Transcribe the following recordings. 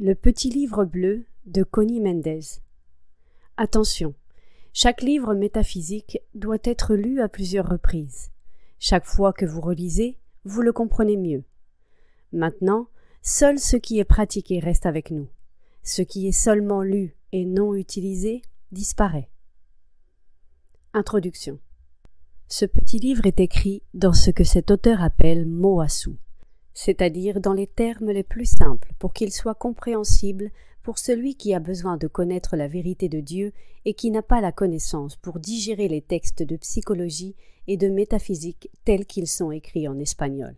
Le petit livre bleu de Connie Mendez. Attention, chaque livre métaphysique doit être lu à plusieurs reprises. Chaque fois que vous relisez, vous le comprenez mieux. Maintenant, seul ce qui est pratiqué reste avec nous. Ce qui est seulement lu et non utilisé disparaît. Introduction. Ce petit livre est écrit dans ce que cet auteur appelle Moasu, c'est-à-dire dans les termes les plus simples pour qu'il soit compréhensible pour celui qui a besoin de connaître la vérité de Dieu et qui n'a pas la connaissance pour digérer les textes de psychologie et de métaphysique tels qu'ils sont écrits en espagnol.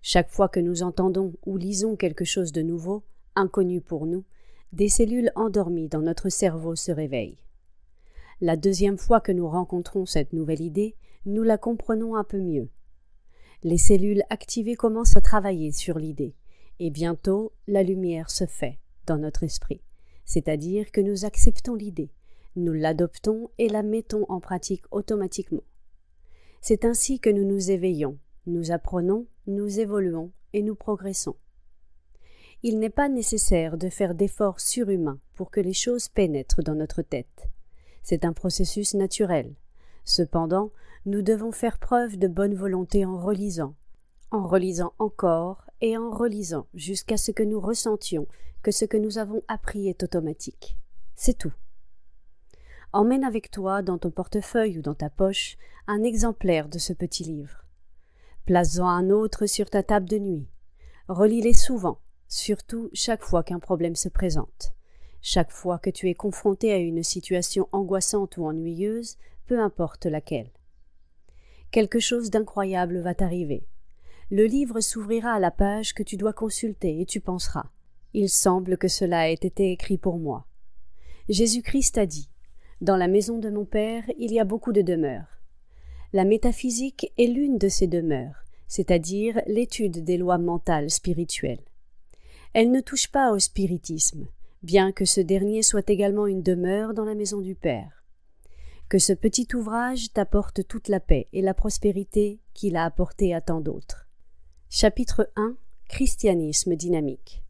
Chaque fois que nous entendons ou lisons quelque chose de nouveau, inconnu pour nous, des cellules endormies dans notre cerveau se réveillent. La deuxième fois que nous rencontrons cette nouvelle idée, nous la comprenons un peu mieux, les cellules activées commencent à travailler sur l'idée, et bientôt la lumière se fait dans notre esprit, c'est-à-dire que nous acceptons l'idée, nous l'adoptons et la mettons en pratique automatiquement. C'est ainsi que nous nous éveillons, nous apprenons, nous évoluons et nous progressons. Il n'est pas nécessaire de faire d'efforts surhumains pour que les choses pénètrent dans notre tête. C'est un processus naturel, Cependant, nous devons faire preuve de bonne volonté en relisant, en relisant encore et en relisant jusqu'à ce que nous ressentions que ce que nous avons appris est automatique. C'est tout. Emmène avec toi dans ton portefeuille ou dans ta poche un exemplaire de ce petit livre. Place-en un autre sur ta table de nuit. Relis-les souvent, surtout chaque fois qu'un problème se présente. Chaque fois que tu es confronté à une situation angoissante ou ennuyeuse, peu importe laquelle. Quelque chose d'incroyable va t'arriver. Le livre s'ouvrira à la page que tu dois consulter et tu penseras. Il semble que cela ait été écrit pour moi. Jésus-Christ a dit Dans la maison de mon Père, il y a beaucoup de demeures. La métaphysique est l'une de ces demeures, c'est-à-dire l'étude des lois mentales spirituelles. Elle ne touche pas au spiritisme, bien que ce dernier soit également une demeure dans la maison du Père. Que ce petit ouvrage t'apporte toute la paix et la prospérité qu'il a apporté à tant d'autres. Chapitre 1 Christianisme dynamique.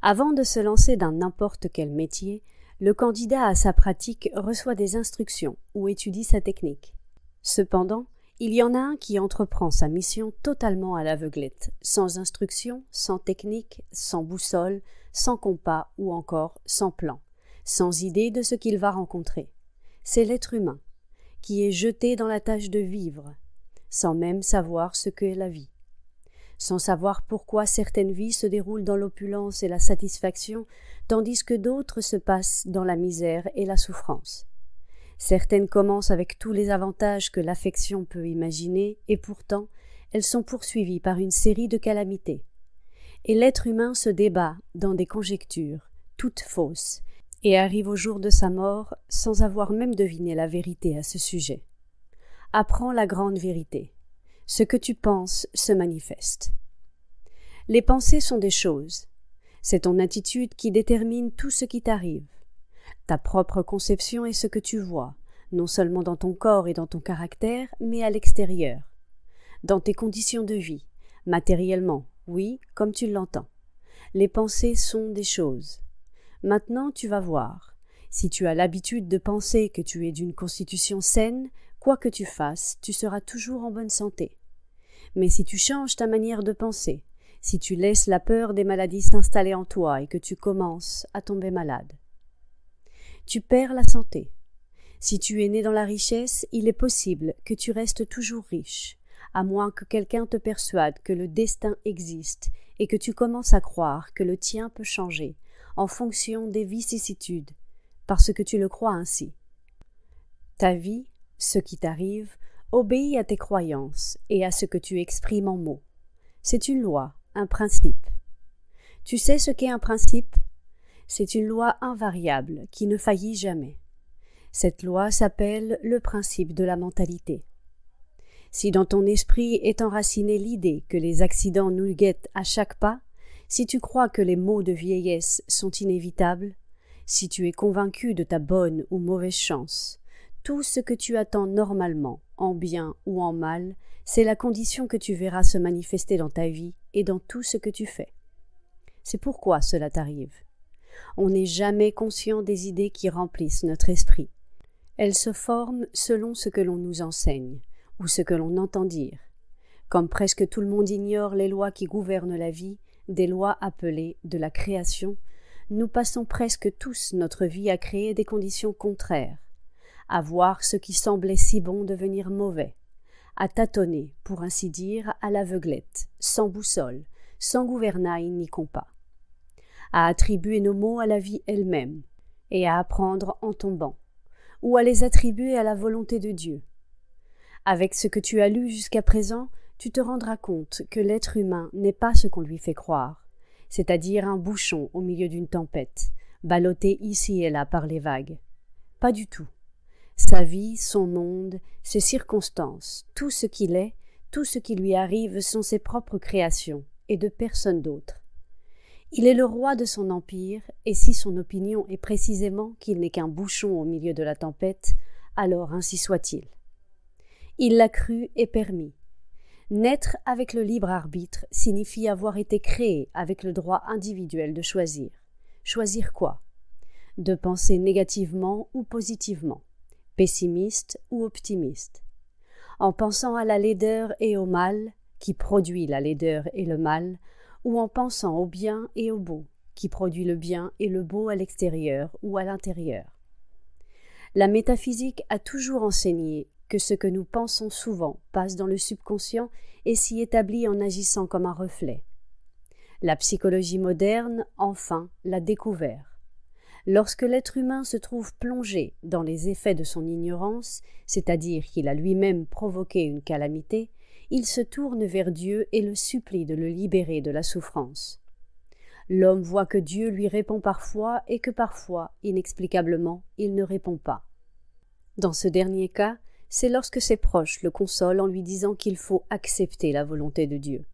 Avant de se lancer dans n'importe quel métier, le candidat à sa pratique reçoit des instructions ou étudie sa technique. Cependant, il y en a un qui entreprend sa mission totalement à l'aveuglette, sans instruction, sans technique, sans boussole, sans compas ou encore sans plan, sans idée de ce qu'il va rencontrer c'est l'être humain, qui est jeté dans la tâche de vivre, sans même savoir ce qu'est la vie, sans savoir pourquoi certaines vies se déroulent dans l'opulence et la satisfaction, tandis que d'autres se passent dans la misère et la souffrance. Certaines commencent avec tous les avantages que l'affection peut imaginer, et pourtant elles sont poursuivies par une série de calamités. Et l'être humain se débat dans des conjectures, toutes fausses, et arrive au jour de sa mort sans avoir même deviné la vérité à ce sujet. Apprends la grande vérité. Ce que tu penses se manifeste. Les pensées sont des choses. C'est ton attitude qui détermine tout ce qui t'arrive. Ta propre conception est ce que tu vois, non seulement dans ton corps et dans ton caractère, mais à l'extérieur. Dans tes conditions de vie, matériellement, oui, comme tu l'entends. Les pensées sont des choses. Maintenant tu vas voir. Si tu as l'habitude de penser que tu es d'une constitution saine, quoi que tu fasses, tu seras toujours en bonne santé. Mais si tu changes ta manière de penser, si tu laisses la peur des maladies s'installer en toi et que tu commences à tomber malade, tu perds la santé. Si tu es né dans la richesse, il est possible que tu restes toujours riche, à moins que quelqu'un te persuade que le destin existe et que tu commences à croire que le tien peut changer, en fonction des vicissitudes, parce que tu le crois ainsi. Ta vie, ce qui t'arrive, obéit à tes croyances et à ce que tu exprimes en mots. C'est une loi, un principe. Tu sais ce qu'est un principe C'est une loi invariable qui ne faillit jamais. Cette loi s'appelle le principe de la mentalité. Si dans ton esprit est enracinée l'idée que les accidents nous guettent à chaque pas, si tu crois que les maux de vieillesse sont inévitables, si tu es convaincu de ta bonne ou mauvaise chance, tout ce que tu attends normalement, en bien ou en mal, c'est la condition que tu verras se manifester dans ta vie et dans tout ce que tu fais. C'est pourquoi cela t'arrive. On n'est jamais conscient des idées qui remplissent notre esprit. Elles se forment selon ce que l'on nous enseigne ou ce que l'on entend dire. Comme presque tout le monde ignore les lois qui gouvernent la vie, des lois appelées de la création, nous passons presque tous notre vie à créer des conditions contraires, à voir ce qui semblait si bon devenir mauvais, à tâtonner, pour ainsi dire, à l'aveuglette, sans boussole, sans gouvernail ni compas, à attribuer nos mots à la vie elle-même, et à apprendre en tombant, ou à les attribuer à la volonté de Dieu. Avec ce que tu as lu jusqu'à présent, tu te rendras compte que l'être humain n'est pas ce qu'on lui fait croire, c'est-à-dire un bouchon au milieu d'une tempête, ballotté ici et là par les vagues. Pas du tout. Sa vie, son monde, ses circonstances, tout ce qu'il est, tout ce qui lui arrive sont ses propres créations, et de personne d'autre. Il est le roi de son empire, et si son opinion est précisément qu'il n'est qu'un bouchon au milieu de la tempête, alors ainsi soit-il. Il l'a cru et permis, Naître avec le libre arbitre signifie avoir été créé avec le droit individuel de choisir. Choisir quoi De penser négativement ou positivement, pessimiste ou optimiste. En pensant à la laideur et au mal, qui produit la laideur et le mal, ou en pensant au bien et au beau, qui produit le bien et le beau à l'extérieur ou à l'intérieur. La métaphysique a toujours enseigné que ce que nous pensons souvent passe dans le subconscient et s'y établit en agissant comme un reflet. La psychologie moderne, enfin, l'a découvert. Lorsque l'être humain se trouve plongé dans les effets de son ignorance, c'est-à-dire qu'il a lui-même provoqué une calamité, il se tourne vers Dieu et le supplie de le libérer de la souffrance. L'homme voit que Dieu lui répond parfois et que parfois, inexplicablement, il ne répond pas. Dans ce dernier cas, c'est lorsque ses proches le consolent en lui disant qu'il faut accepter la volonté de Dieu.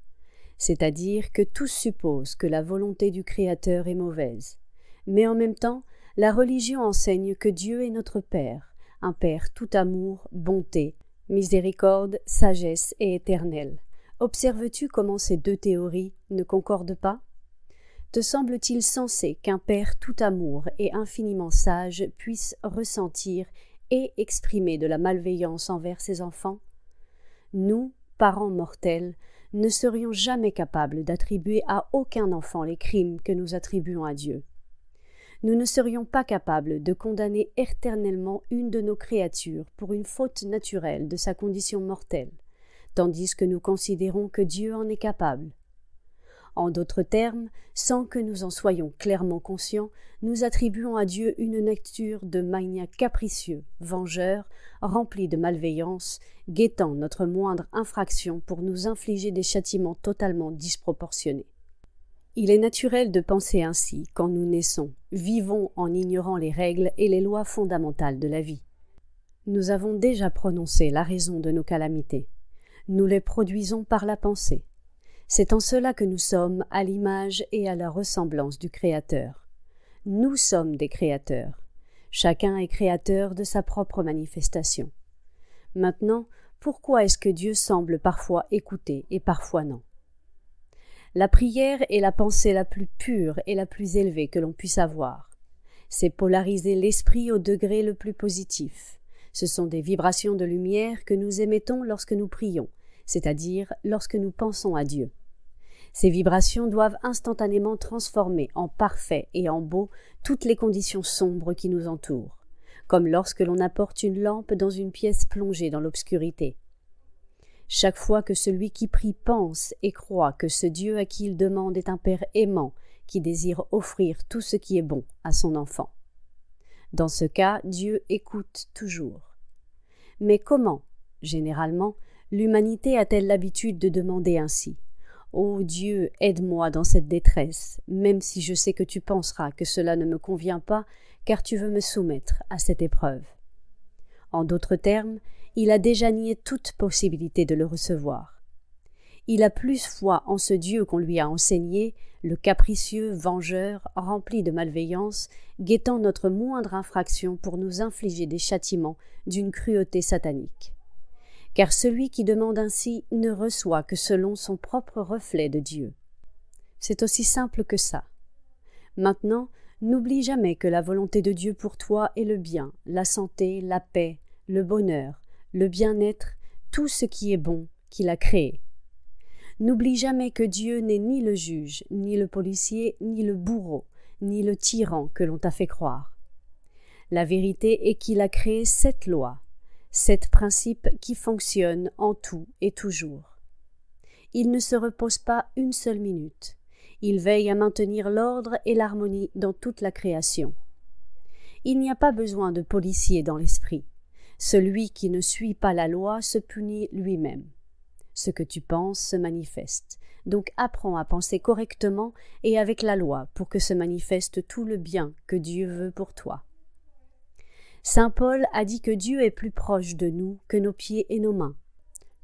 C'est-à-dire que tous supposent que la volonté du Créateur est mauvaise. Mais en même temps, la religion enseigne que Dieu est notre Père, un Père tout amour, bonté, miséricorde, sagesse et éternel. Observes-tu comment ces deux théories ne concordent pas Te semble-t-il sensé qu'un Père tout amour et infiniment sage puisse ressentir et exprimer de la malveillance envers ses enfants Nous, parents mortels, ne serions jamais capables d'attribuer à aucun enfant les crimes que nous attribuons à Dieu. Nous ne serions pas capables de condamner éternellement une de nos créatures pour une faute naturelle de sa condition mortelle, tandis que nous considérons que Dieu en est capable, en d'autres termes, sans que nous en soyons clairement conscients, nous attribuons à Dieu une nature de magna capricieux, vengeur, rempli de malveillance, guettant notre moindre infraction pour nous infliger des châtiments totalement disproportionnés. Il est naturel de penser ainsi quand nous naissons, vivons en ignorant les règles et les lois fondamentales de la vie. Nous avons déjà prononcé la raison de nos calamités. Nous les produisons par la pensée, c'est en cela que nous sommes à l'image et à la ressemblance du Créateur. Nous sommes des créateurs. Chacun est créateur de sa propre manifestation. Maintenant, pourquoi est-ce que Dieu semble parfois écouter et parfois non La prière est la pensée la plus pure et la plus élevée que l'on puisse avoir. C'est polariser l'esprit au degré le plus positif. Ce sont des vibrations de lumière que nous émettons lorsque nous prions, c'est-à-dire lorsque nous pensons à Dieu. Ces vibrations doivent instantanément transformer en parfait et en beau toutes les conditions sombres qui nous entourent, comme lorsque l'on apporte une lampe dans une pièce plongée dans l'obscurité. Chaque fois que celui qui prie pense et croit que ce Dieu à qui il demande est un Père aimant, qui désire offrir tout ce qui est bon à son enfant. Dans ce cas, Dieu écoute toujours. Mais comment, généralement, l'humanité a-t-elle l'habitude de demander ainsi Ô oh Dieu, aide-moi dans cette détresse, même si je sais que tu penseras que cela ne me convient pas, car tu veux me soumettre à cette épreuve. En d'autres termes, il a déjà nié toute possibilité de le recevoir. Il a plus foi en ce Dieu qu'on lui a enseigné, le capricieux vengeur rempli de malveillance, guettant notre moindre infraction pour nous infliger des châtiments d'une cruauté satanique car celui qui demande ainsi ne reçoit que selon son propre reflet de Dieu. C'est aussi simple que ça. Maintenant, n'oublie jamais que la volonté de Dieu pour toi est le bien, la santé, la paix, le bonheur, le bien-être, tout ce qui est bon qu'il a créé. N'oublie jamais que Dieu n'est ni le juge, ni le policier, ni le bourreau, ni le tyran que l'on t'a fait croire. La vérité est qu'il a créé cette loi, cet principe qui fonctionne en tout et toujours. Il ne se repose pas une seule minute. Il veille à maintenir l'ordre et l'harmonie dans toute la création. Il n'y a pas besoin de policier dans l'esprit. Celui qui ne suit pas la loi se punit lui-même. Ce que tu penses se manifeste. Donc apprends à penser correctement et avec la loi pour que se manifeste tout le bien que Dieu veut pour toi. Saint Paul a dit que Dieu est plus proche de nous que nos pieds et nos mains,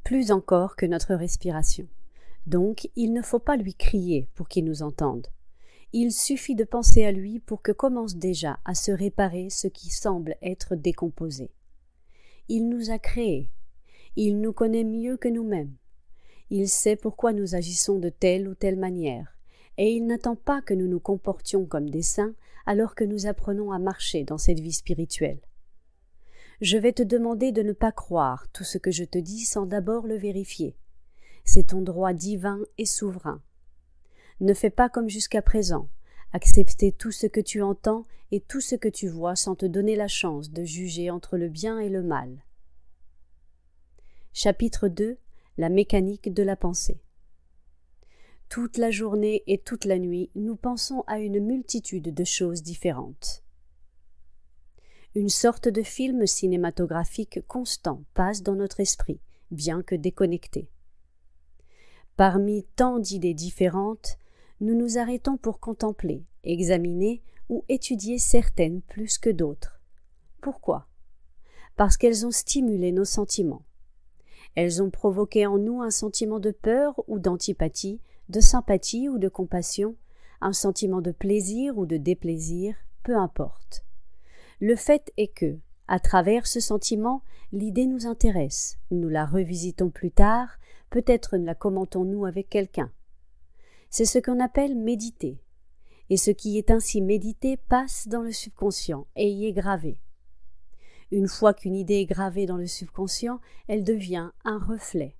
plus encore que notre respiration. Donc il ne faut pas lui crier pour qu'il nous entende. Il suffit de penser à lui pour que commence déjà à se réparer ce qui semble être décomposé. Il nous a créés, il nous connaît mieux que nous-mêmes, il sait pourquoi nous agissons de telle ou telle manière, et il n'attend pas que nous nous comportions comme des saints alors que nous apprenons à marcher dans cette vie spirituelle. Je vais te demander de ne pas croire tout ce que je te dis sans d'abord le vérifier. C'est ton droit divin et souverain. Ne fais pas comme jusqu'à présent, accepter tout ce que tu entends et tout ce que tu vois sans te donner la chance de juger entre le bien et le mal. Chapitre 2 La mécanique de la pensée. Toute la journée et toute la nuit, nous pensons à une multitude de choses différentes. Une sorte de film cinématographique constant passe dans notre esprit, bien que déconnecté. Parmi tant d'idées différentes, nous nous arrêtons pour contempler, examiner ou étudier certaines plus que d'autres. Pourquoi Parce qu'elles ont stimulé nos sentiments. Elles ont provoqué en nous un sentiment de peur ou d'antipathie, de sympathie ou de compassion, un sentiment de plaisir ou de déplaisir, peu importe. Le fait est que, à travers ce sentiment, l'idée nous intéresse. Nous la revisitons plus tard, peut-être la commentons-nous avec quelqu'un. C'est ce qu'on appelle méditer. Et ce qui est ainsi médité passe dans le subconscient et y est gravé. Une fois qu'une idée est gravée dans le subconscient, elle devient un reflet.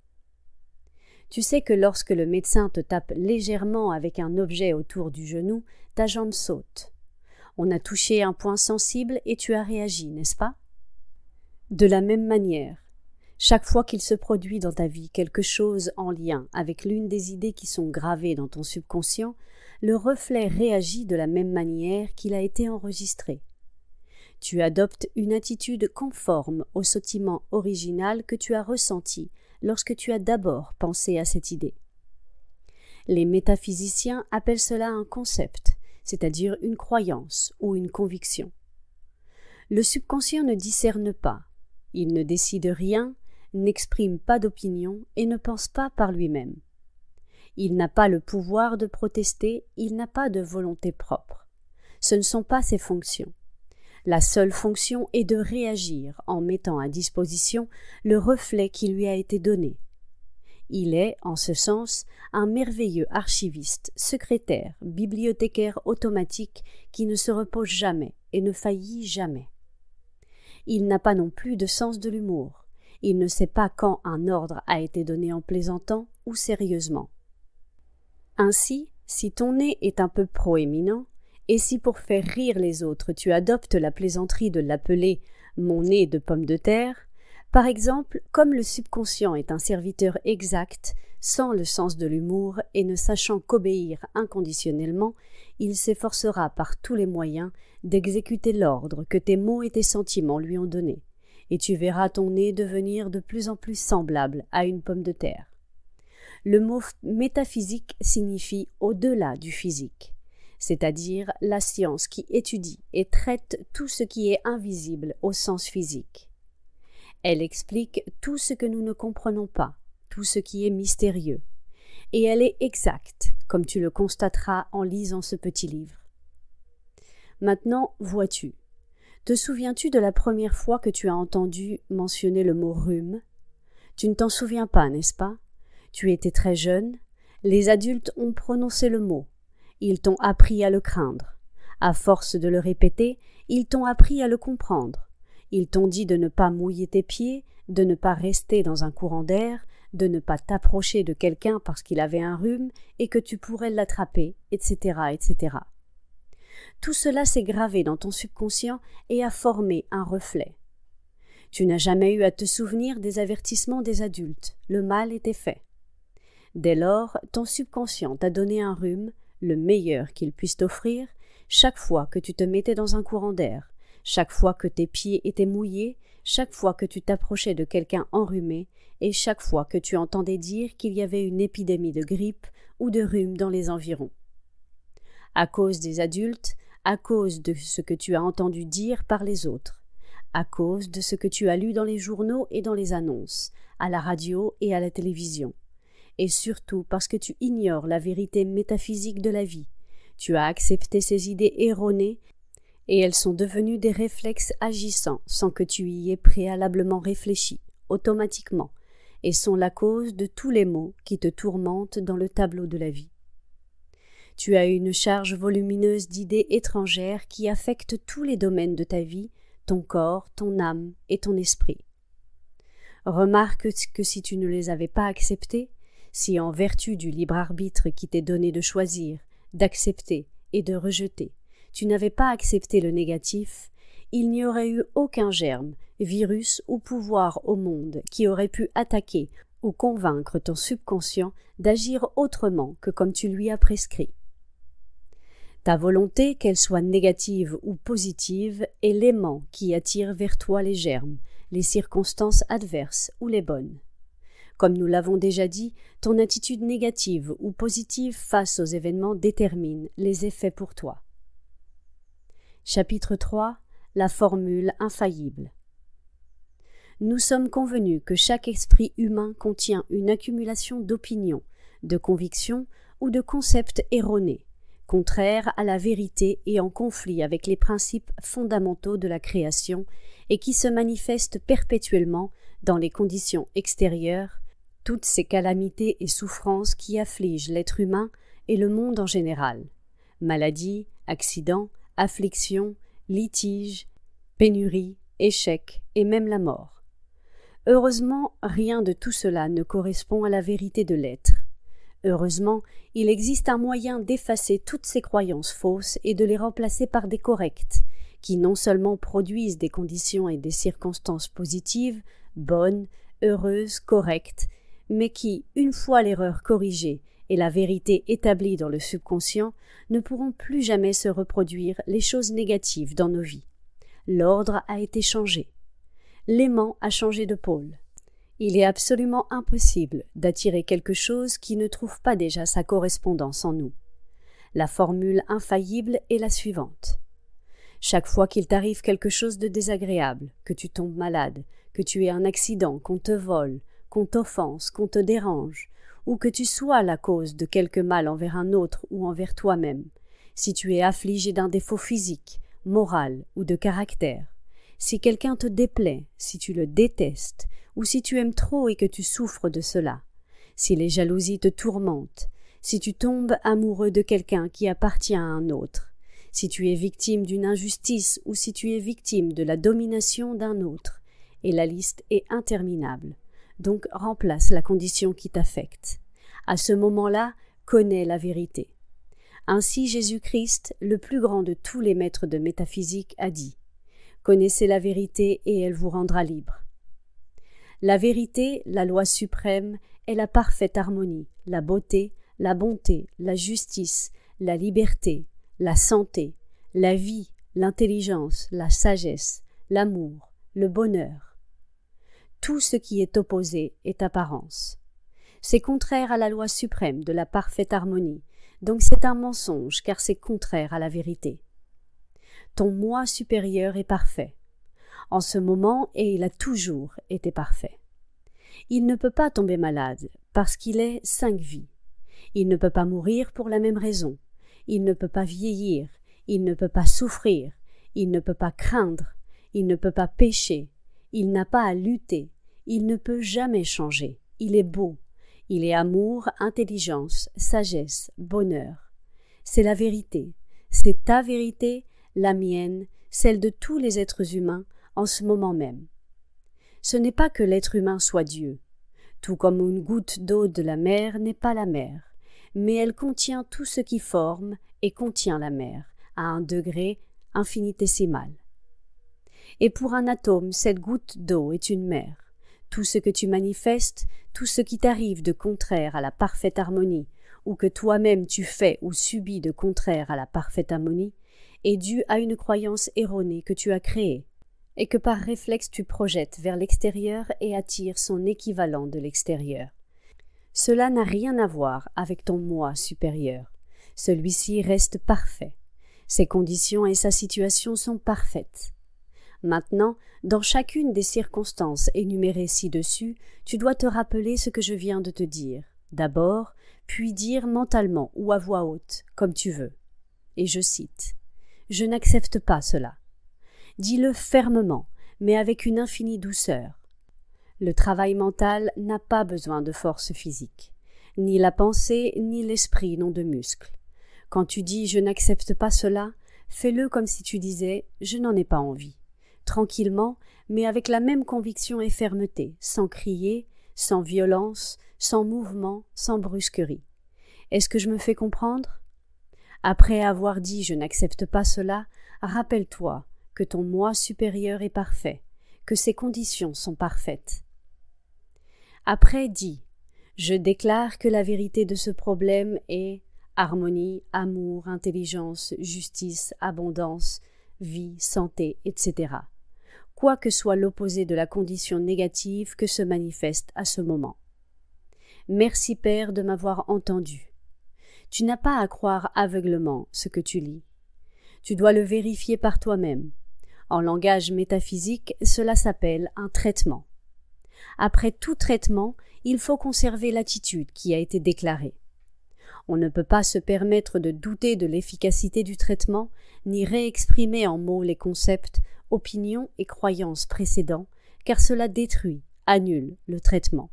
Tu sais que lorsque le médecin te tape légèrement avec un objet autour du genou, ta jambe saute on a touché un point sensible et tu as réagi, n'est-ce pas De la même manière, chaque fois qu'il se produit dans ta vie quelque chose en lien avec l'une des idées qui sont gravées dans ton subconscient, le reflet réagit de la même manière qu'il a été enregistré. Tu adoptes une attitude conforme au sentiment original que tu as ressenti lorsque tu as d'abord pensé à cette idée. Les métaphysiciens appellent cela un concept, c'est-à-dire une croyance ou une conviction. Le subconscient ne discerne pas, il ne décide rien, n'exprime pas d'opinion et ne pense pas par lui-même. Il n'a pas le pouvoir de protester, il n'a pas de volonté propre. Ce ne sont pas ses fonctions. La seule fonction est de réagir en mettant à disposition le reflet qui lui a été donné, il est, en ce sens, un merveilleux archiviste, secrétaire, bibliothécaire automatique qui ne se repose jamais et ne faillit jamais. Il n'a pas non plus de sens de l'humour. Il ne sait pas quand un ordre a été donné en plaisantant ou sérieusement. Ainsi, si ton nez est un peu proéminent, et si pour faire rire les autres tu adoptes la plaisanterie de l'appeler mon nez de pomme de terre, par exemple, comme le subconscient est un serviteur exact, sans le sens de l'humour et ne sachant qu'obéir inconditionnellement, il s'efforcera par tous les moyens d'exécuter l'ordre que tes mots et tes sentiments lui ont donné, et tu verras ton nez devenir de plus en plus semblable à une pomme de terre. Le mot métaphysique signifie au-delà du physique, c'est-à-dire la science qui étudie et traite tout ce qui est invisible au sens physique. Elle explique tout ce que nous ne comprenons pas, tout ce qui est mystérieux. Et elle est exacte, comme tu le constateras en lisant ce petit livre. Maintenant, vois-tu Te souviens-tu de la première fois que tu as entendu mentionner le mot rhume Tu ne t'en souviens pas, n'est-ce pas Tu étais très jeune. Les adultes ont prononcé le mot. Ils t'ont appris à le craindre. À force de le répéter, ils t'ont appris à le comprendre. Ils t'ont dit de ne pas mouiller tes pieds, de ne pas rester dans un courant d'air, de ne pas t'approcher de quelqu'un parce qu'il avait un rhume et que tu pourrais l'attraper, etc., etc. Tout cela s'est gravé dans ton subconscient et a formé un reflet. Tu n'as jamais eu à te souvenir des avertissements des adultes, le mal était fait. Dès lors, ton subconscient t'a donné un rhume, le meilleur qu'il puisse t'offrir, chaque fois que tu te mettais dans un courant d'air, chaque fois que tes pieds étaient mouillés, chaque fois que tu t'approchais de quelqu'un enrhumé, et chaque fois que tu entendais dire qu'il y avait une épidémie de grippe ou de rhume dans les environs. À cause des adultes, à cause de ce que tu as entendu dire par les autres, à cause de ce que tu as lu dans les journaux et dans les annonces, à la radio et à la télévision, et surtout parce que tu ignores la vérité métaphysique de la vie. Tu as accepté ces idées erronées et elles sont devenues des réflexes agissants sans que tu y aies préalablement réfléchi, automatiquement, et sont la cause de tous les maux qui te tourmentent dans le tableau de la vie. Tu as une charge volumineuse d'idées étrangères qui affectent tous les domaines de ta vie, ton corps, ton âme et ton esprit. Remarque que si tu ne les avais pas acceptées, si en vertu du libre arbitre qui t'est donné de choisir, d'accepter et de rejeter, tu n'avais pas accepté le négatif, il n'y aurait eu aucun germe, virus ou pouvoir au monde qui aurait pu attaquer ou convaincre ton subconscient d'agir autrement que comme tu lui as prescrit. Ta volonté, qu'elle soit négative ou positive, est l'aimant qui attire vers toi les germes, les circonstances adverses ou les bonnes. Comme nous l'avons déjà dit, ton attitude négative ou positive face aux événements détermine les effets pour toi. Chapitre 3 La formule infaillible. Nous sommes convenus que chaque esprit humain contient une accumulation d'opinions, de convictions ou de concepts erronés, contraires à la vérité et en conflit avec les principes fondamentaux de la création et qui se manifestent perpétuellement dans les conditions extérieures, toutes ces calamités et souffrances qui affligent l'être humain et le monde en général maladies, accidents, affliction, litige, pénurie, échec et même la mort. Heureusement, rien de tout cela ne correspond à la vérité de l'être. Heureusement, il existe un moyen d'effacer toutes ces croyances fausses et de les remplacer par des correctes, qui non seulement produisent des conditions et des circonstances positives, bonnes, heureuses, correctes, mais qui, une fois l'erreur corrigée et la vérité établie dans le subconscient ne pourront plus jamais se reproduire les choses négatives dans nos vies. L'ordre a été changé. L'aimant a changé de pôle. Il est absolument impossible d'attirer quelque chose qui ne trouve pas déjà sa correspondance en nous. La formule infaillible est la suivante. Chaque fois qu'il t'arrive quelque chose de désagréable, que tu tombes malade, que tu aies un accident, qu'on te vole, qu'on t'offense, qu'on te dérange, ou que tu sois la cause de quelque mal envers un autre ou envers toi-même, si tu es affligé d'un défaut physique, moral ou de caractère, si quelqu'un te déplaît, si tu le détestes, ou si tu aimes trop et que tu souffres de cela, si les jalousies te tourmentent, si tu tombes amoureux de quelqu'un qui appartient à un autre, si tu es victime d'une injustice ou si tu es victime de la domination d'un autre, et la liste est interminable. Donc remplace la condition qui t'affecte. À ce moment-là, connais la vérité. Ainsi Jésus-Christ, le plus grand de tous les maîtres de métaphysique, a dit Connaissez la vérité et elle vous rendra libre. La vérité, la loi suprême, est la parfaite harmonie, la beauté, la bonté, la justice, la liberté, la santé, la vie, l'intelligence, la sagesse, l'amour, le bonheur tout ce qui est opposé est apparence. C'est contraire à la loi suprême de la parfaite harmonie, donc c'est un mensonge car c'est contraire à la vérité. Ton moi supérieur est parfait. En ce moment, et il a toujours été parfait. Il ne peut pas tomber malade parce qu'il est cinq vies. Il ne peut pas mourir pour la même raison. Il ne peut pas vieillir. Il ne peut pas souffrir. Il ne peut pas craindre. Il ne peut pas pécher. Il n'a pas à lutter, il ne peut jamais changer, il est beau, il est amour, intelligence, sagesse, bonheur. C'est la vérité, c'est ta vérité, la mienne, celle de tous les êtres humains en ce moment même. Ce n'est pas que l'être humain soit Dieu, tout comme une goutte d'eau de la mer n'est pas la mer, mais elle contient tout ce qui forme et contient la mer, à un degré infinitésimal et pour un atome cette goutte d'eau est une mer. Tout ce que tu manifestes, tout ce qui t'arrive de contraire à la parfaite harmonie, ou que toi-même tu fais ou subis de contraire à la parfaite harmonie, est dû à une croyance erronée que tu as créée, et que par réflexe tu projettes vers l'extérieur et attires son équivalent de l'extérieur. Cela n'a rien à voir avec ton moi supérieur. Celui-ci reste parfait. Ses conditions et sa situation sont parfaites. Maintenant, dans chacune des circonstances énumérées ci-dessus, tu dois te rappeler ce que je viens de te dire, d'abord, puis dire mentalement ou à voix haute, comme tu veux. Et je cite Je n'accepte pas cela. Dis-le fermement, mais avec une infinie douceur. Le travail mental n'a pas besoin de force physique. Ni la pensée ni l'esprit n'ont de muscles. Quand tu dis je n'accepte pas cela, fais-le comme si tu disais je n'en ai pas envie tranquillement, mais avec la même conviction et fermeté, sans crier, sans violence, sans mouvement, sans brusquerie. Est-ce que je me fais comprendre Après avoir dit je n'accepte pas cela, rappelle-toi que ton moi supérieur est parfait, que ses conditions sont parfaites. Après dit « je déclare que la vérité de ce problème est harmonie, amour, intelligence, justice, abondance, vie, santé, etc quoi que soit l'opposé de la condition négative que se manifeste à ce moment. Merci Père de m'avoir entendu. Tu n'as pas à croire aveuglement ce que tu lis. Tu dois le vérifier par toi-même. En langage métaphysique, cela s'appelle un traitement. Après tout traitement, il faut conserver l'attitude qui a été déclarée. On ne peut pas se permettre de douter de l'efficacité du traitement, ni réexprimer en mots les concepts, opinions et croyances précédents, car cela détruit, annule le traitement.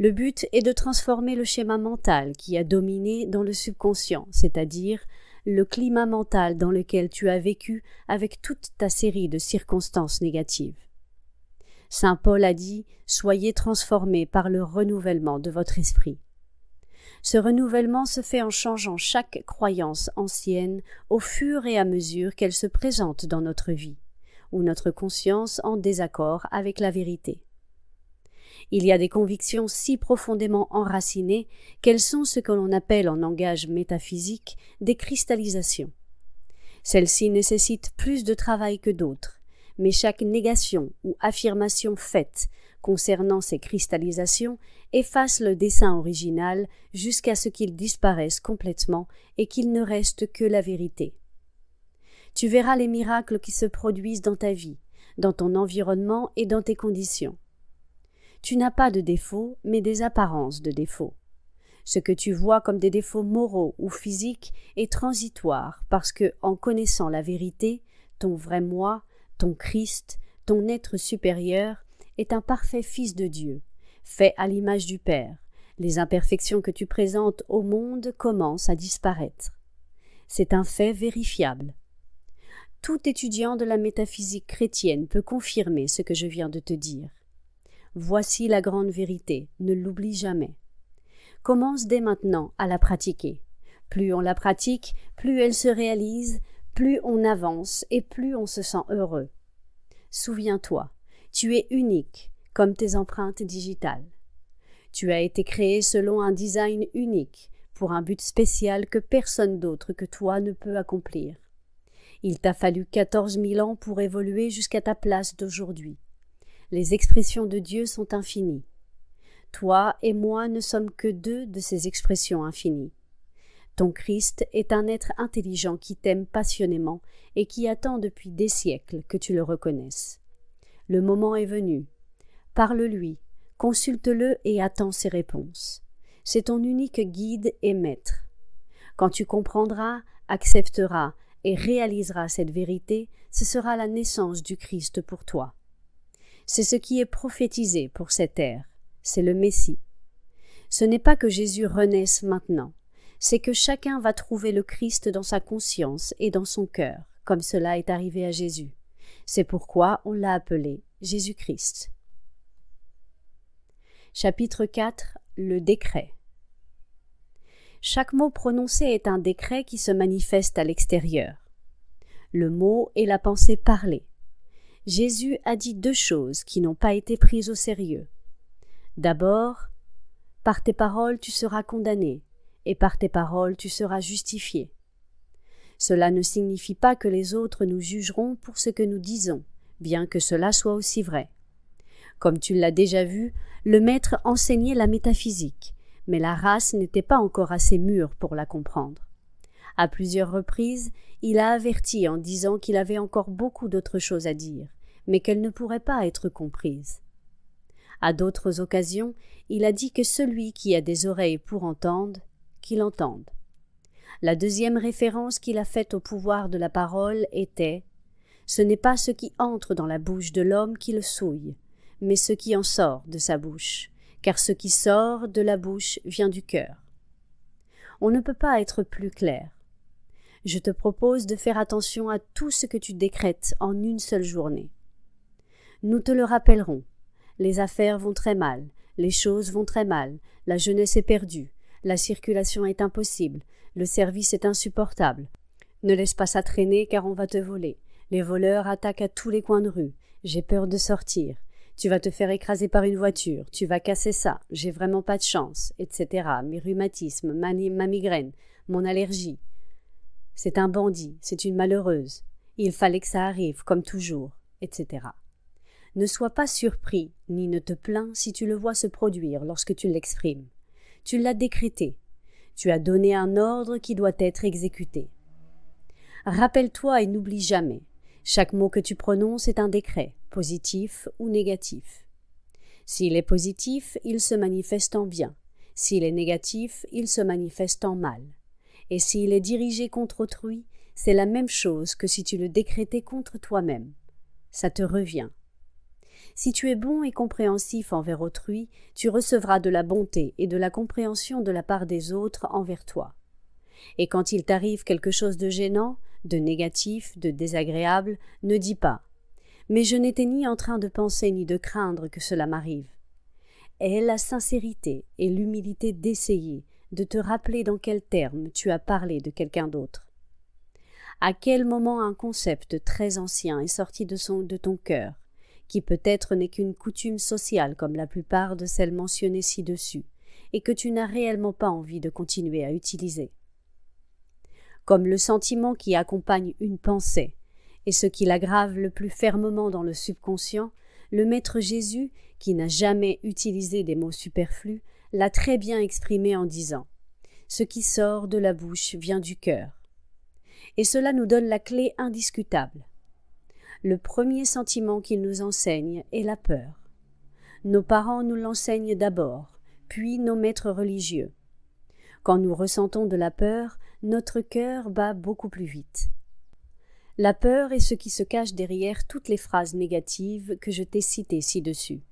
Le but est de transformer le schéma mental qui a dominé dans le subconscient, c'est-à-dire le climat mental dans lequel tu as vécu avec toute ta série de circonstances négatives. Saint Paul a dit Soyez transformés par le renouvellement de votre esprit. Ce renouvellement se fait en changeant chaque croyance ancienne au fur et à mesure qu'elle se présente dans notre vie, ou notre conscience en désaccord avec la vérité. Il y a des convictions si profondément enracinées qu'elles sont ce que l'on appelle en langage métaphysique des cristallisations. Celles-ci nécessitent plus de travail que d'autres, mais chaque négation ou affirmation faite concernant ces cristallisations efface le dessin original jusqu'à ce qu'il disparaisse complètement et qu'il ne reste que la vérité. Tu verras les miracles qui se produisent dans ta vie, dans ton environnement et dans tes conditions. Tu n'as pas de défauts, mais des apparences de défauts. Ce que tu vois comme des défauts moraux ou physiques est transitoire parce que, en connaissant la vérité, ton vrai moi, ton Christ, ton être supérieur, est un parfait Fils de Dieu, fait à l'image du Père. Les imperfections que tu présentes au monde commencent à disparaître. C'est un fait vérifiable. Tout étudiant de la métaphysique chrétienne peut confirmer ce que je viens de te dire. Voici la grande vérité, ne l'oublie jamais. Commence dès maintenant à la pratiquer. Plus on la pratique, plus elle se réalise, plus on avance et plus on se sent heureux. Souviens-toi, tu es unique, comme tes empreintes digitales. Tu as été créé selon un design unique, pour un but spécial que personne d'autre que toi ne peut accomplir. Il t'a fallu quatorze mille ans pour évoluer jusqu'à ta place d'aujourd'hui. Les expressions de Dieu sont infinies. Toi et moi ne sommes que deux de ces expressions infinies. Ton Christ est un être intelligent qui t'aime passionnément et qui attend depuis des siècles que tu le reconnaisses. Le moment est venu. Parle-lui, consulte-le et attends ses réponses. C'est ton unique guide et maître. Quand tu comprendras, accepteras et réaliseras cette vérité, ce sera la naissance du Christ pour toi. C'est ce qui est prophétisé pour cette ère, c'est le Messie. Ce n'est pas que Jésus renaisse maintenant, c'est que chacun va trouver le Christ dans sa conscience et dans son cœur, comme cela est arrivé à Jésus. C'est pourquoi on l'a appelé Jésus-Christ. Chapitre 4 Le décret Chaque mot prononcé est un décret qui se manifeste à l'extérieur. Le mot est la pensée parlée. Jésus a dit deux choses qui n'ont pas été prises au sérieux. D'abord, par tes paroles tu seras condamné, et par tes paroles tu seras justifié. Cela ne signifie pas que les autres nous jugeront pour ce que nous disons, bien que cela soit aussi vrai. Comme tu l'as déjà vu, le maître enseignait la métaphysique, mais la race n'était pas encore assez mûre pour la comprendre. À plusieurs reprises, il a averti en disant qu'il avait encore beaucoup d'autres choses à dire, mais qu'elles ne pourraient pas être comprises. À d'autres occasions, il a dit que celui qui a des oreilles pour entendre, qu'il entende. La deuxième référence qu'il a faite au pouvoir de la parole était Ce n'est pas ce qui entre dans la bouche de l'homme qui le souille, mais ce qui en sort de sa bouche, car ce qui sort de la bouche vient du cœur. On ne peut pas être plus clair. Je te propose de faire attention à tout ce que tu décrètes en une seule journée. Nous te le rappellerons. Les affaires vont très mal, les choses vont très mal, la jeunesse est perdue, la circulation est impossible. Le service est insupportable. Ne laisse pas ça traîner car on va te voler. Les voleurs attaquent à tous les coins de rue. J'ai peur de sortir. Tu vas te faire écraser par une voiture. Tu vas casser ça. J'ai vraiment pas de chance. Etc. Mes rhumatismes, ma, ma migraine, mon allergie. C'est un bandit. C'est une malheureuse. Il fallait que ça arrive, comme toujours. Etc. Ne sois pas surpris, ni ne te plains si tu le vois se produire lorsque tu l'exprimes tu l'as décrété. Tu as donné un ordre qui doit être exécuté. Rappelle-toi et n'oublie jamais. Chaque mot que tu prononces est un décret, positif ou négatif. S'il est positif, il se manifeste en bien. S'il est négatif, il se manifeste en mal. Et s'il est dirigé contre autrui, c'est la même chose que si tu le décrétais contre toi-même. Ça te revient. Si tu es bon et compréhensif envers autrui, tu recevras de la bonté et de la compréhension de la part des autres envers toi. Et quand il t'arrive quelque chose de gênant, de négatif, de désagréable, ne dis pas Mais je n'étais ni en train de penser ni de craindre que cela m'arrive. Aie la sincérité et l'humilité d'essayer, de te rappeler dans quel terme tu as parlé de quelqu'un d'autre. À quel moment un concept très ancien est sorti de, de ton cœur qui peut-être n'est qu'une coutume sociale comme la plupart de celles mentionnées ci-dessus, et que tu n'as réellement pas envie de continuer à utiliser. Comme le sentiment qui accompagne une pensée, et ce qui l'aggrave le plus fermement dans le subconscient, le Maître Jésus, qui n'a jamais utilisé des mots superflus, l'a très bien exprimé en disant Ce qui sort de la bouche vient du cœur. Et cela nous donne la clé indiscutable le premier sentiment qu'il nous enseigne est la peur. Nos parents nous l'enseignent d'abord, puis nos maîtres religieux. Quand nous ressentons de la peur, notre cœur bat beaucoup plus vite. La peur est ce qui se cache derrière toutes les phrases négatives que je t'ai citées ci-dessus.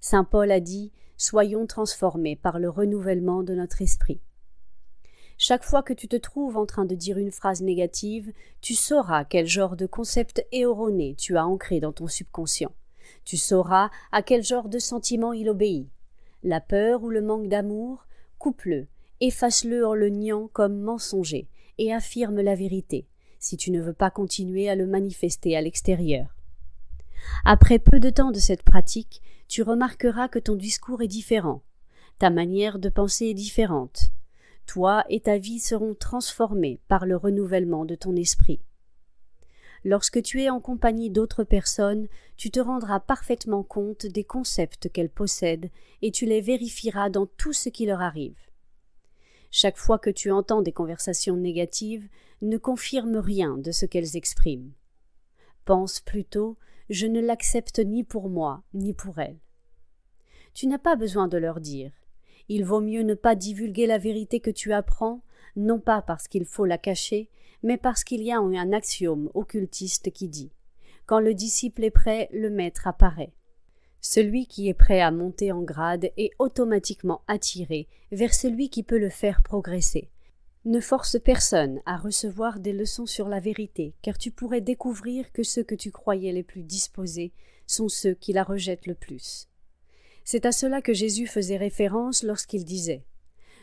Saint Paul a dit Soyons transformés par le renouvellement de notre esprit. Chaque fois que tu te trouves en train de dire une phrase négative, tu sauras quel genre de concept erroné tu as ancré dans ton subconscient. Tu sauras à quel genre de sentiment il obéit. La peur ou le manque d'amour, coupe-le, efface-le en le niant comme mensonger et affirme la vérité, si tu ne veux pas continuer à le manifester à l'extérieur. Après peu de temps de cette pratique, tu remarqueras que ton discours est différent, ta manière de penser est différente, toi et ta vie seront transformées par le renouvellement de ton esprit. Lorsque tu es en compagnie d'autres personnes, tu te rendras parfaitement compte des concepts qu'elles possèdent et tu les vérifieras dans tout ce qui leur arrive. Chaque fois que tu entends des conversations négatives, ne confirme rien de ce qu'elles expriment. Pense plutôt je ne l'accepte ni pour moi ni pour elles. Tu n'as pas besoin de leur dire il vaut mieux ne pas divulguer la vérité que tu apprends, non pas parce qu'il faut la cacher, mais parce qu'il y a un axiome occultiste qui dit Quand le disciple est prêt, le maître apparaît. Celui qui est prêt à monter en grade est automatiquement attiré vers celui qui peut le faire progresser. Ne force personne à recevoir des leçons sur la vérité, car tu pourrais découvrir que ceux que tu croyais les plus disposés sont ceux qui la rejettent le plus. C'est à cela que Jésus faisait référence lorsqu'il disait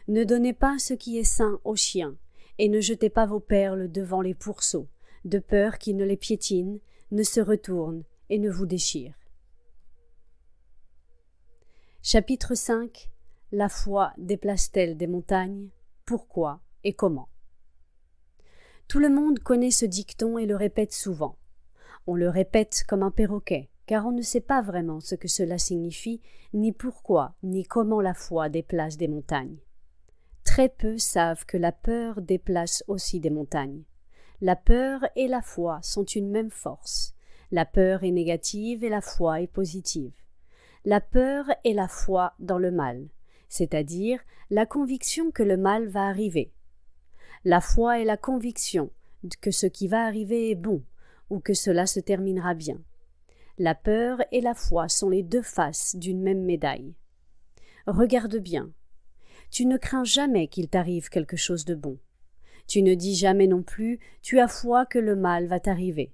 Ne donnez pas ce qui est saint aux chiens, et ne jetez pas vos perles devant les pourceaux, de peur qu'ils ne les piétinent, ne se retournent et ne vous déchirent. Chapitre 5 La foi déplace-t-elle des montagnes Pourquoi et comment Tout le monde connaît ce dicton et le répète souvent. On le répète comme un perroquet car on ne sait pas vraiment ce que cela signifie, ni pourquoi, ni comment la foi déplace des montagnes. Très peu savent que la peur déplace aussi des montagnes. La peur et la foi sont une même force. La peur est négative et la foi est positive. La peur est la foi dans le mal, c'est-à-dire la conviction que le mal va arriver. La foi est la conviction que ce qui va arriver est bon, ou que cela se terminera bien. La peur et la foi sont les deux faces d'une même médaille. Regarde bien. Tu ne crains jamais qu'il t'arrive quelque chose de bon. Tu ne dis jamais non plus tu as foi que le mal va t'arriver.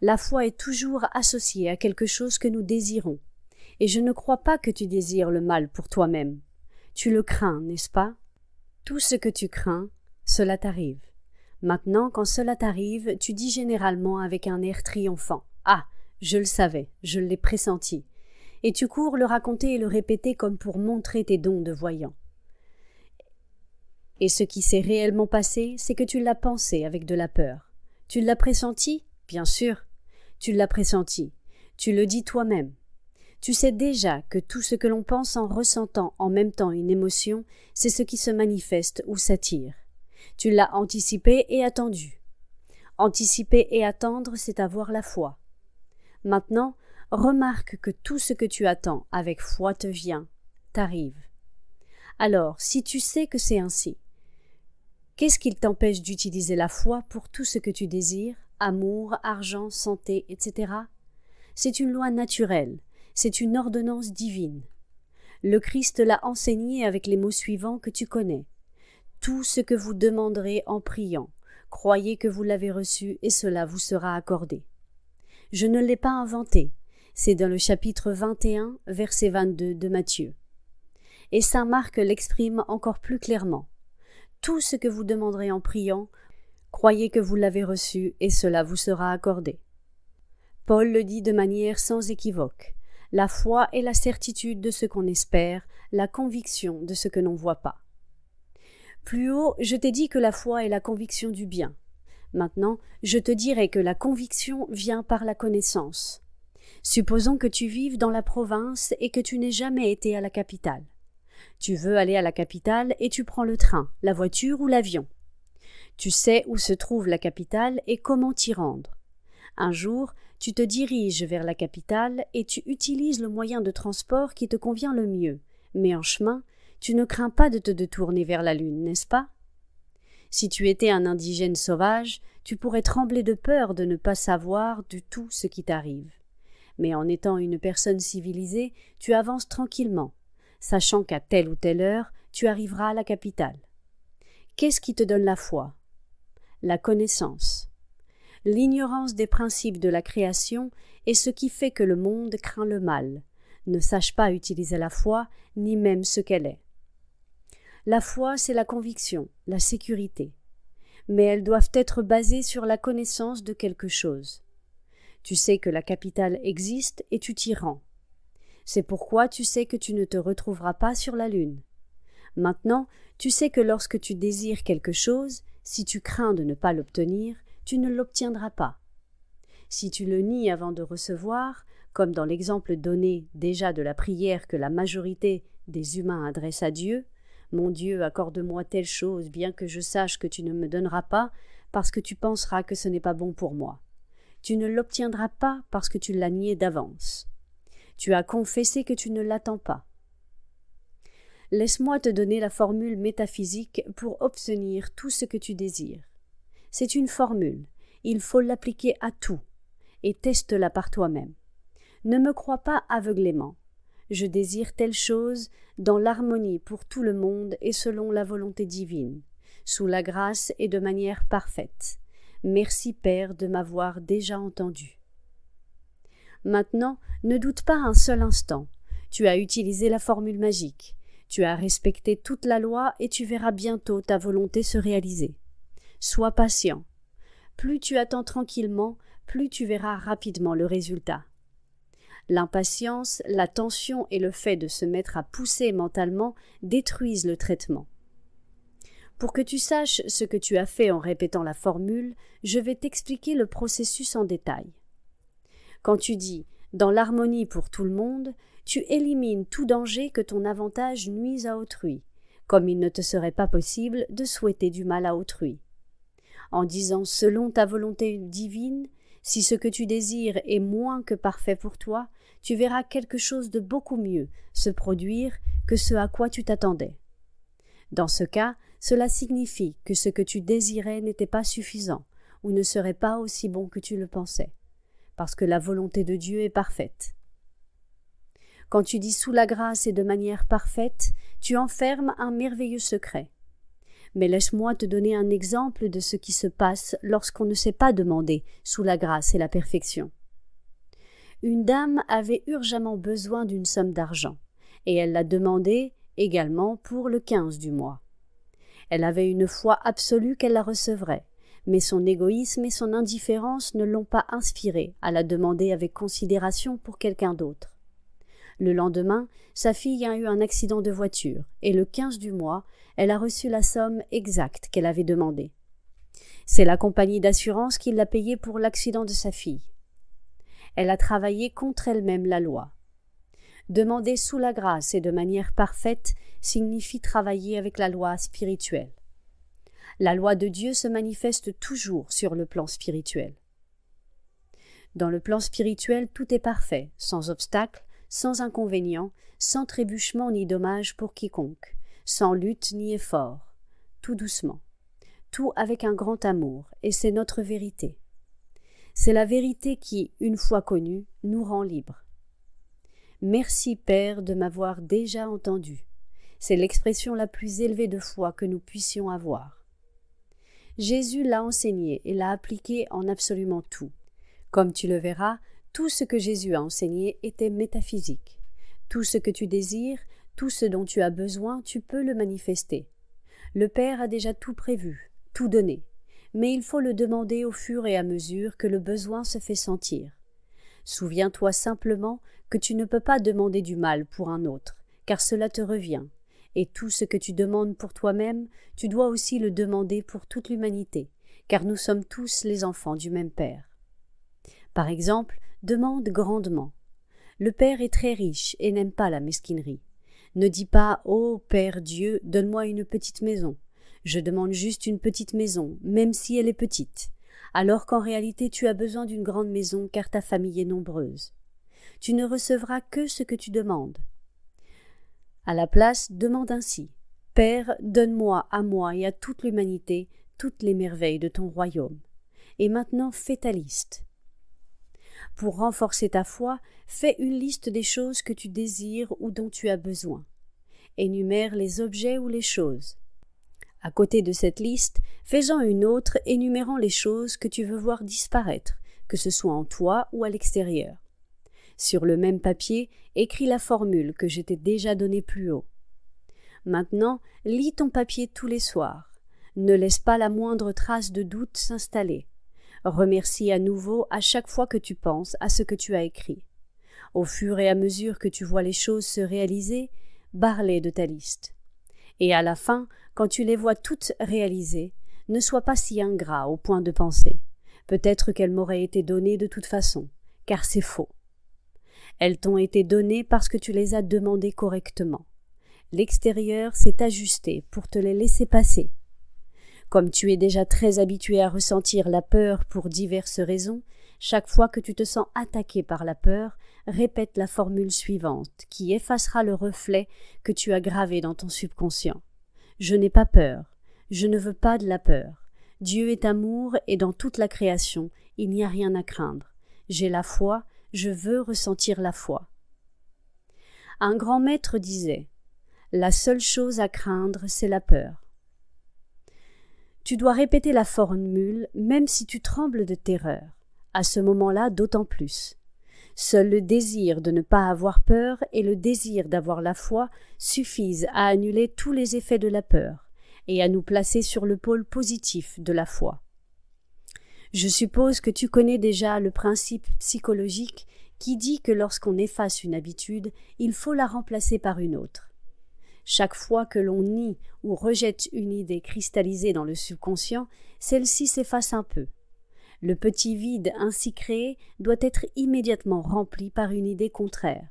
La foi est toujours associée à quelque chose que nous désirons, et je ne crois pas que tu désires le mal pour toi-même. Tu le crains, n'est-ce pas Tout ce que tu crains, cela t'arrive. Maintenant, quand cela t'arrive, tu dis généralement avec un air triomphant Ah, je le savais, je l'ai pressenti. Et tu cours le raconter et le répéter comme pour montrer tes dons de voyant. Et ce qui s'est réellement passé, c'est que tu l'as pensé avec de la peur. Tu l'as pressenti, bien sûr. Tu l'as pressenti. Tu le dis toi-même. Tu sais déjà que tout ce que l'on pense en ressentant en même temps une émotion, c'est ce qui se manifeste ou s'attire. Tu l'as anticipé et attendu. Anticiper et attendre, c'est avoir la foi. Maintenant, remarque que tout ce que tu attends avec foi te vient, t'arrive. Alors, si tu sais que c'est ainsi, qu'est-ce qui t'empêche d'utiliser la foi pour tout ce que tu désires, amour, argent, santé, etc. C'est une loi naturelle, c'est une ordonnance divine. Le Christ l'a enseigné avec les mots suivants que tu connais. Tout ce que vous demanderez en priant, croyez que vous l'avez reçu et cela vous sera accordé. Je ne l'ai pas inventé. C'est dans le chapitre 21, verset 22 de Matthieu. Et saint Marc l'exprime encore plus clairement. Tout ce que vous demanderez en priant, croyez que vous l'avez reçu et cela vous sera accordé. Paul le dit de manière sans équivoque. La foi est la certitude de ce qu'on espère, la conviction de ce que l'on ne voit pas. Plus haut, je t'ai dit que la foi est la conviction du bien. Maintenant, je te dirai que la conviction vient par la connaissance. Supposons que tu vives dans la province et que tu n'aies jamais été à la capitale. Tu veux aller à la capitale et tu prends le train, la voiture ou l'avion. Tu sais où se trouve la capitale et comment t'y rendre. Un jour, tu te diriges vers la capitale et tu utilises le moyen de transport qui te convient le mieux. Mais en chemin, tu ne crains pas de te détourner vers la Lune, n'est-ce pas si tu étais un indigène sauvage, tu pourrais trembler de peur de ne pas savoir du tout ce qui t'arrive. Mais en étant une personne civilisée, tu avances tranquillement, sachant qu'à telle ou telle heure, tu arriveras à la capitale. Qu'est-ce qui te donne la foi La connaissance. L'ignorance des principes de la création est ce qui fait que le monde craint le mal, ne sache pas utiliser la foi, ni même ce qu'elle est. La foi, c'est la conviction, la sécurité. Mais elles doivent être basées sur la connaissance de quelque chose. Tu sais que la capitale existe et tu t'y rends. C'est pourquoi tu sais que tu ne te retrouveras pas sur la Lune. Maintenant, tu sais que lorsque tu désires quelque chose, si tu crains de ne pas l'obtenir, tu ne l'obtiendras pas. Si tu le nies avant de recevoir, comme dans l'exemple donné déjà de la prière que la majorité des humains adressent à Dieu, mon Dieu, accorde-moi telle chose, bien que je sache que tu ne me donneras pas, parce que tu penseras que ce n'est pas bon pour moi. Tu ne l'obtiendras pas parce que tu l'as nié d'avance. Tu as confessé que tu ne l'attends pas. Laisse-moi te donner la formule métaphysique pour obtenir tout ce que tu désires. C'est une formule, il faut l'appliquer à tout, et teste-la par toi-même. Ne me crois pas aveuglément. Je désire telle chose dans l'harmonie pour tout le monde et selon la volonté divine, sous la grâce et de manière parfaite. Merci Père de m'avoir déjà entendu. Maintenant, ne doute pas un seul instant. Tu as utilisé la formule magique. Tu as respecté toute la loi et tu verras bientôt ta volonté se réaliser. Sois patient. Plus tu attends tranquillement, plus tu verras rapidement le résultat. L'impatience, la tension et le fait de se mettre à pousser mentalement détruisent le traitement. Pour que tu saches ce que tu as fait en répétant la formule, je vais t'expliquer le processus en détail. Quand tu dis dans l'harmonie pour tout le monde, tu élimines tout danger que ton avantage nuise à autrui, comme il ne te serait pas possible de souhaiter du mal à autrui. En disant selon ta volonté divine, si ce que tu désires est moins que parfait pour toi, tu verras quelque chose de beaucoup mieux se produire que ce à quoi tu t'attendais. Dans ce cas, cela signifie que ce que tu désirais n'était pas suffisant, ou ne serait pas aussi bon que tu le pensais, parce que la volonté de Dieu est parfaite. Quand tu dis sous la grâce et de manière parfaite, tu enfermes un merveilleux secret. Mais laisse-moi te donner un exemple de ce qui se passe lorsqu'on ne sait pas demander sous la grâce et la perfection. Une dame avait urgemment besoin d'une somme d'argent, et elle l'a demandée également pour le 15 du mois. Elle avait une foi absolue qu'elle la recevrait, mais son égoïsme et son indifférence ne l'ont pas inspirée à la demander avec considération pour quelqu'un d'autre. Le lendemain, sa fille a eu un accident de voiture, et le 15 du mois, elle a reçu la somme exacte qu'elle avait demandée. C'est la compagnie d'assurance qui l'a payée pour l'accident de sa fille. Elle a travaillé contre elle-même la loi. Demander sous la grâce et de manière parfaite signifie travailler avec la loi spirituelle. La loi de Dieu se manifeste toujours sur le plan spirituel. Dans le plan spirituel, tout est parfait, sans obstacle, sans inconvénient, sans trébuchement ni dommage pour quiconque, sans lutte ni effort, tout doucement, tout avec un grand amour, et c'est notre vérité. C'est la vérité qui, une fois connue, nous rend libres. Merci Père de m'avoir déjà entendu. C'est l'expression la plus élevée de foi que nous puissions avoir. Jésus l'a enseigné et l'a appliqué en absolument tout. Comme tu le verras, tout ce que Jésus a enseigné était métaphysique. Tout ce que tu désires, tout ce dont tu as besoin, tu peux le manifester. Le Père a déjà tout prévu, tout donné, mais il faut le demander au fur et à mesure que le besoin se fait sentir. Souviens-toi simplement que tu ne peux pas demander du mal pour un autre, car cela te revient, et tout ce que tu demandes pour toi-même, tu dois aussi le demander pour toute l'humanité, car nous sommes tous les enfants du même Père. Par exemple, demande grandement. Le père est très riche et n'aime pas la mesquinerie. Ne dis pas Ô oh, Père Dieu, donne-moi une petite maison. Je demande juste une petite maison, même si elle est petite, alors qu'en réalité tu as besoin d'une grande maison car ta famille est nombreuse. Tu ne recevras que ce que tu demandes. À la place, demande ainsi Père, donne-moi à moi et à toute l'humanité toutes les merveilles de ton royaume. Et maintenant fais ta liste. Pour renforcer ta foi, fais une liste des choses que tu désires ou dont tu as besoin. Énumère les objets ou les choses. À côté de cette liste, fais-en une autre énumérant les choses que tu veux voir disparaître, que ce soit en toi ou à l'extérieur. Sur le même papier, écris la formule que je t'ai déjà donnée plus haut. Maintenant, lis ton papier tous les soirs. Ne laisse pas la moindre trace de doute s'installer. Remercie à nouveau à chaque fois que tu penses à ce que tu as écrit. Au fur et à mesure que tu vois les choses se réaliser, barre de ta liste. Et à la fin, quand tu les vois toutes réalisées, ne sois pas si ingrat au point de penser. Peut-être qu'elles m'auraient été données de toute façon, car c'est faux. Elles t'ont été données parce que tu les as demandées correctement. L'extérieur s'est ajusté pour te les laisser passer. Comme tu es déjà très habitué à ressentir la peur pour diverses raisons, chaque fois que tu te sens attaqué par la peur, répète la formule suivante qui effacera le reflet que tu as gravé dans ton subconscient. Je n'ai pas peur. Je ne veux pas de la peur. Dieu est amour et dans toute la création, il n'y a rien à craindre. J'ai la foi, je veux ressentir la foi. Un grand maître disait La seule chose à craindre, c'est la peur. Tu dois répéter la formule même si tu trembles de terreur, à ce moment-là d'autant plus. Seul le désir de ne pas avoir peur et le désir d'avoir la foi suffisent à annuler tous les effets de la peur et à nous placer sur le pôle positif de la foi. Je suppose que tu connais déjà le principe psychologique qui dit que lorsqu'on efface une habitude, il faut la remplacer par une autre. Chaque fois que l'on nie ou rejette une idée cristallisée dans le subconscient, celle-ci s'efface un peu. Le petit vide ainsi créé doit être immédiatement rempli par une idée contraire.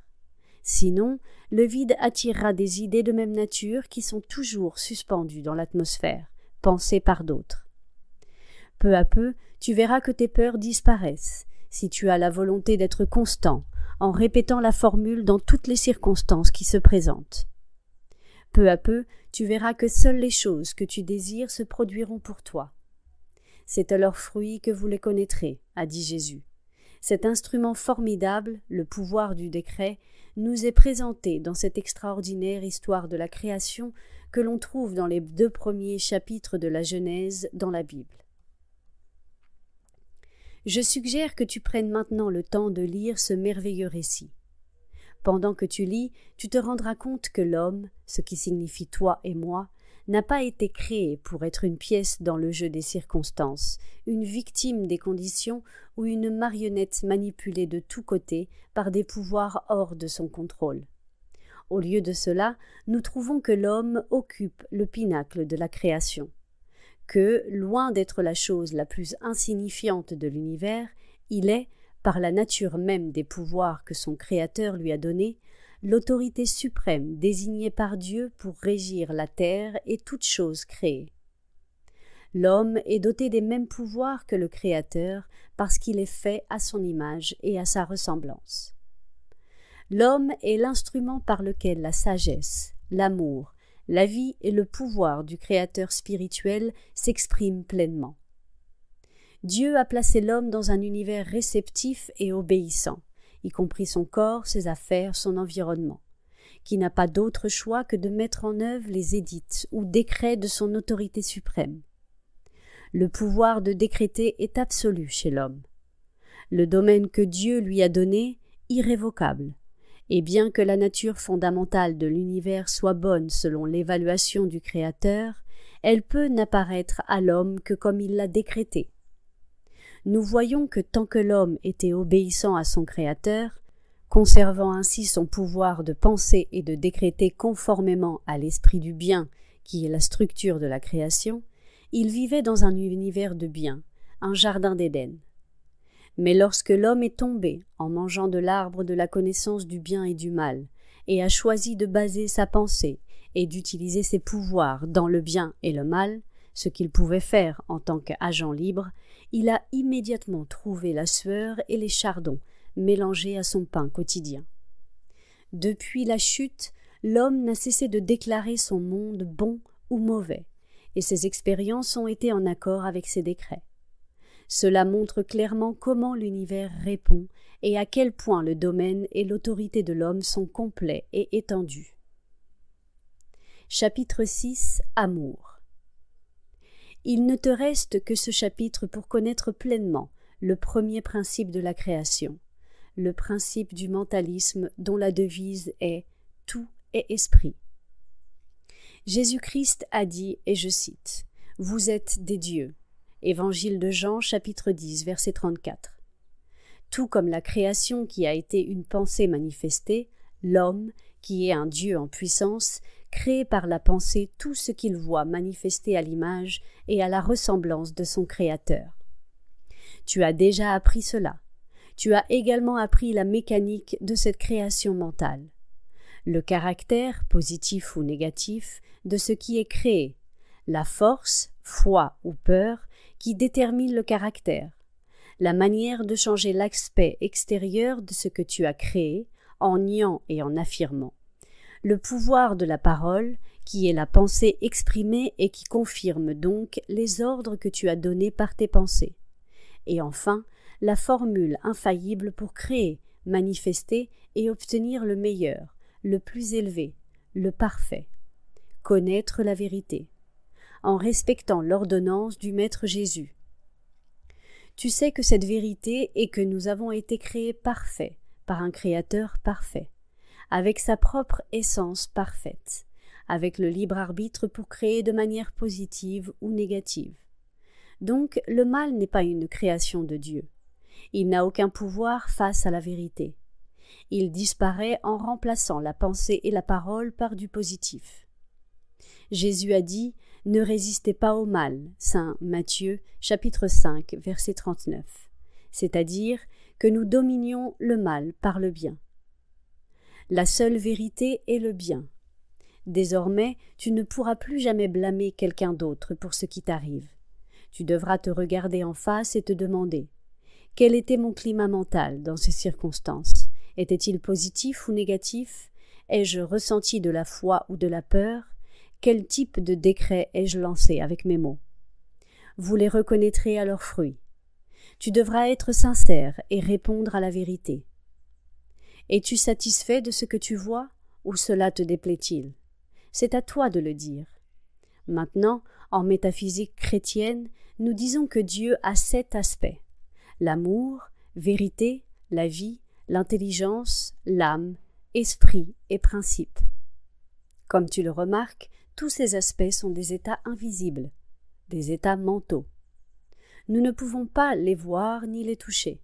Sinon, le vide attirera des idées de même nature qui sont toujours suspendues dans l'atmosphère, pensées par d'autres. Peu à peu, tu verras que tes peurs disparaissent, si tu as la volonté d'être constant, en répétant la formule dans toutes les circonstances qui se présentent. Peu à peu, tu verras que seules les choses que tu désires se produiront pour toi. C'est à leurs fruits que vous les connaîtrez, a dit Jésus. Cet instrument formidable, le pouvoir du décret, nous est présenté dans cette extraordinaire histoire de la création que l'on trouve dans les deux premiers chapitres de la Genèse dans la Bible. Je suggère que tu prennes maintenant le temps de lire ce merveilleux récit. Pendant que tu lis, tu te rendras compte que l'homme, ce qui signifie toi et moi, n'a pas été créé pour être une pièce dans le jeu des circonstances, une victime des conditions ou une marionnette manipulée de tous côtés par des pouvoirs hors de son contrôle. Au lieu de cela, nous trouvons que l'homme occupe le pinacle de la création, que, loin d'être la chose la plus insignifiante de l'univers, il est, par la nature même des pouvoirs que son Créateur lui a donnés, l'autorité suprême désignée par Dieu pour régir la terre et toutes choses créées. L'homme est doté des mêmes pouvoirs que le Créateur parce qu'il est fait à son image et à sa ressemblance. L'homme est l'instrument par lequel la sagesse, l'amour, la vie et le pouvoir du Créateur spirituel s'expriment pleinement. Dieu a placé l'homme dans un univers réceptif et obéissant, y compris son corps, ses affaires, son environnement, qui n'a pas d'autre choix que de mettre en œuvre les édits ou décrets de son autorité suprême. Le pouvoir de décréter est absolu chez l'homme. Le domaine que Dieu lui a donné, irrévocable, et bien que la nature fondamentale de l'univers soit bonne selon l'évaluation du Créateur, elle peut n'apparaître à l'homme que comme il l'a décrété, nous voyons que tant que l'homme était obéissant à son Créateur, conservant ainsi son pouvoir de penser et de décréter conformément à l'esprit du bien qui est la structure de la création, il vivait dans un univers de bien, un jardin d'Éden. Mais lorsque l'homme est tombé en mangeant de l'arbre de la connaissance du bien et du mal, et a choisi de baser sa pensée et d'utiliser ses pouvoirs dans le bien et le mal, ce qu'il pouvait faire en tant qu'agent libre, il a immédiatement trouvé la sueur et les chardons mélangés à son pain quotidien. Depuis la chute, l'homme n'a cessé de déclarer son monde bon ou mauvais, et ses expériences ont été en accord avec ses décrets. Cela montre clairement comment l'univers répond et à quel point le domaine et l'autorité de l'homme sont complets et étendus. Chapitre 6 Amour il ne te reste que ce chapitre pour connaître pleinement le premier principe de la création, le principe du mentalisme dont la devise est Tout est esprit. Jésus-Christ a dit, et je cite, Vous êtes des dieux. Évangile de Jean chapitre 10 verset 34. Tout comme la création qui a été une pensée manifestée, l'homme qui est un Dieu en puissance, crée par la pensée tout ce qu'il voit manifester à l'image et à la ressemblance de son Créateur. Tu as déjà appris cela. Tu as également appris la mécanique de cette création mentale. Le caractère, positif ou négatif, de ce qui est créé, la force, foi ou peur, qui détermine le caractère, la manière de changer l'aspect extérieur de ce que tu as créé, en niant et en affirmant. Le pouvoir de la parole, qui est la pensée exprimée et qui confirme donc les ordres que tu as donnés par tes pensées. Et enfin, la formule infaillible pour créer, manifester et obtenir le meilleur, le plus élevé, le parfait. Connaître la vérité. En respectant l'ordonnance du Maître Jésus. Tu sais que cette vérité est que nous avons été créés parfaits, par un Créateur parfait, avec sa propre essence parfaite, avec le libre arbitre pour créer de manière positive ou négative. Donc le mal n'est pas une création de Dieu. Il n'a aucun pouvoir face à la vérité. Il disparaît en remplaçant la pensée et la parole par du positif. Jésus a dit Ne résistez pas au mal, saint Matthieu, chapitre 5, verset 39. C'est-à-dire que nous dominions le mal par le bien. La seule vérité est le bien. Désormais, tu ne pourras plus jamais blâmer quelqu'un d'autre pour ce qui t'arrive. Tu devras te regarder en face et te demander quel était mon climat mental dans ces circonstances Était-il positif ou négatif Ai-je ressenti de la foi ou de la peur Quel type de décret ai-je lancé avec mes mots Vous les reconnaîtrez à leurs fruits. Tu devras être sincère et répondre à la vérité. Es-tu satisfait de ce que tu vois ou cela te déplaît-il C'est à toi de le dire. Maintenant, en métaphysique chrétienne, nous disons que Dieu a sept aspects l'amour, vérité, la vie, l'intelligence, l'âme, esprit et principe. Comme tu le remarques, tous ces aspects sont des états invisibles, des états mentaux nous ne pouvons pas les voir ni les toucher.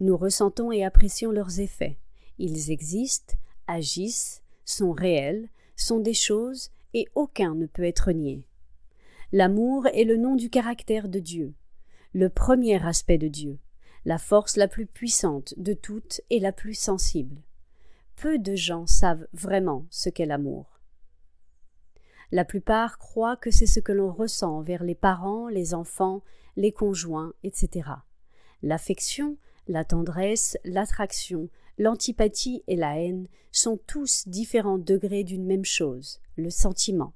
Nous ressentons et apprécions leurs effets. Ils existent, agissent, sont réels, sont des choses, et aucun ne peut être nié. L'amour est le nom du caractère de Dieu, le premier aspect de Dieu, la force la plus puissante de toutes et la plus sensible. Peu de gens savent vraiment ce qu'est l'amour. La plupart croient que c'est ce que l'on ressent envers les parents, les enfants, les conjoints, etc. L'affection, la tendresse, l'attraction, l'antipathie et la haine sont tous différents degrés d'une même chose, le sentiment.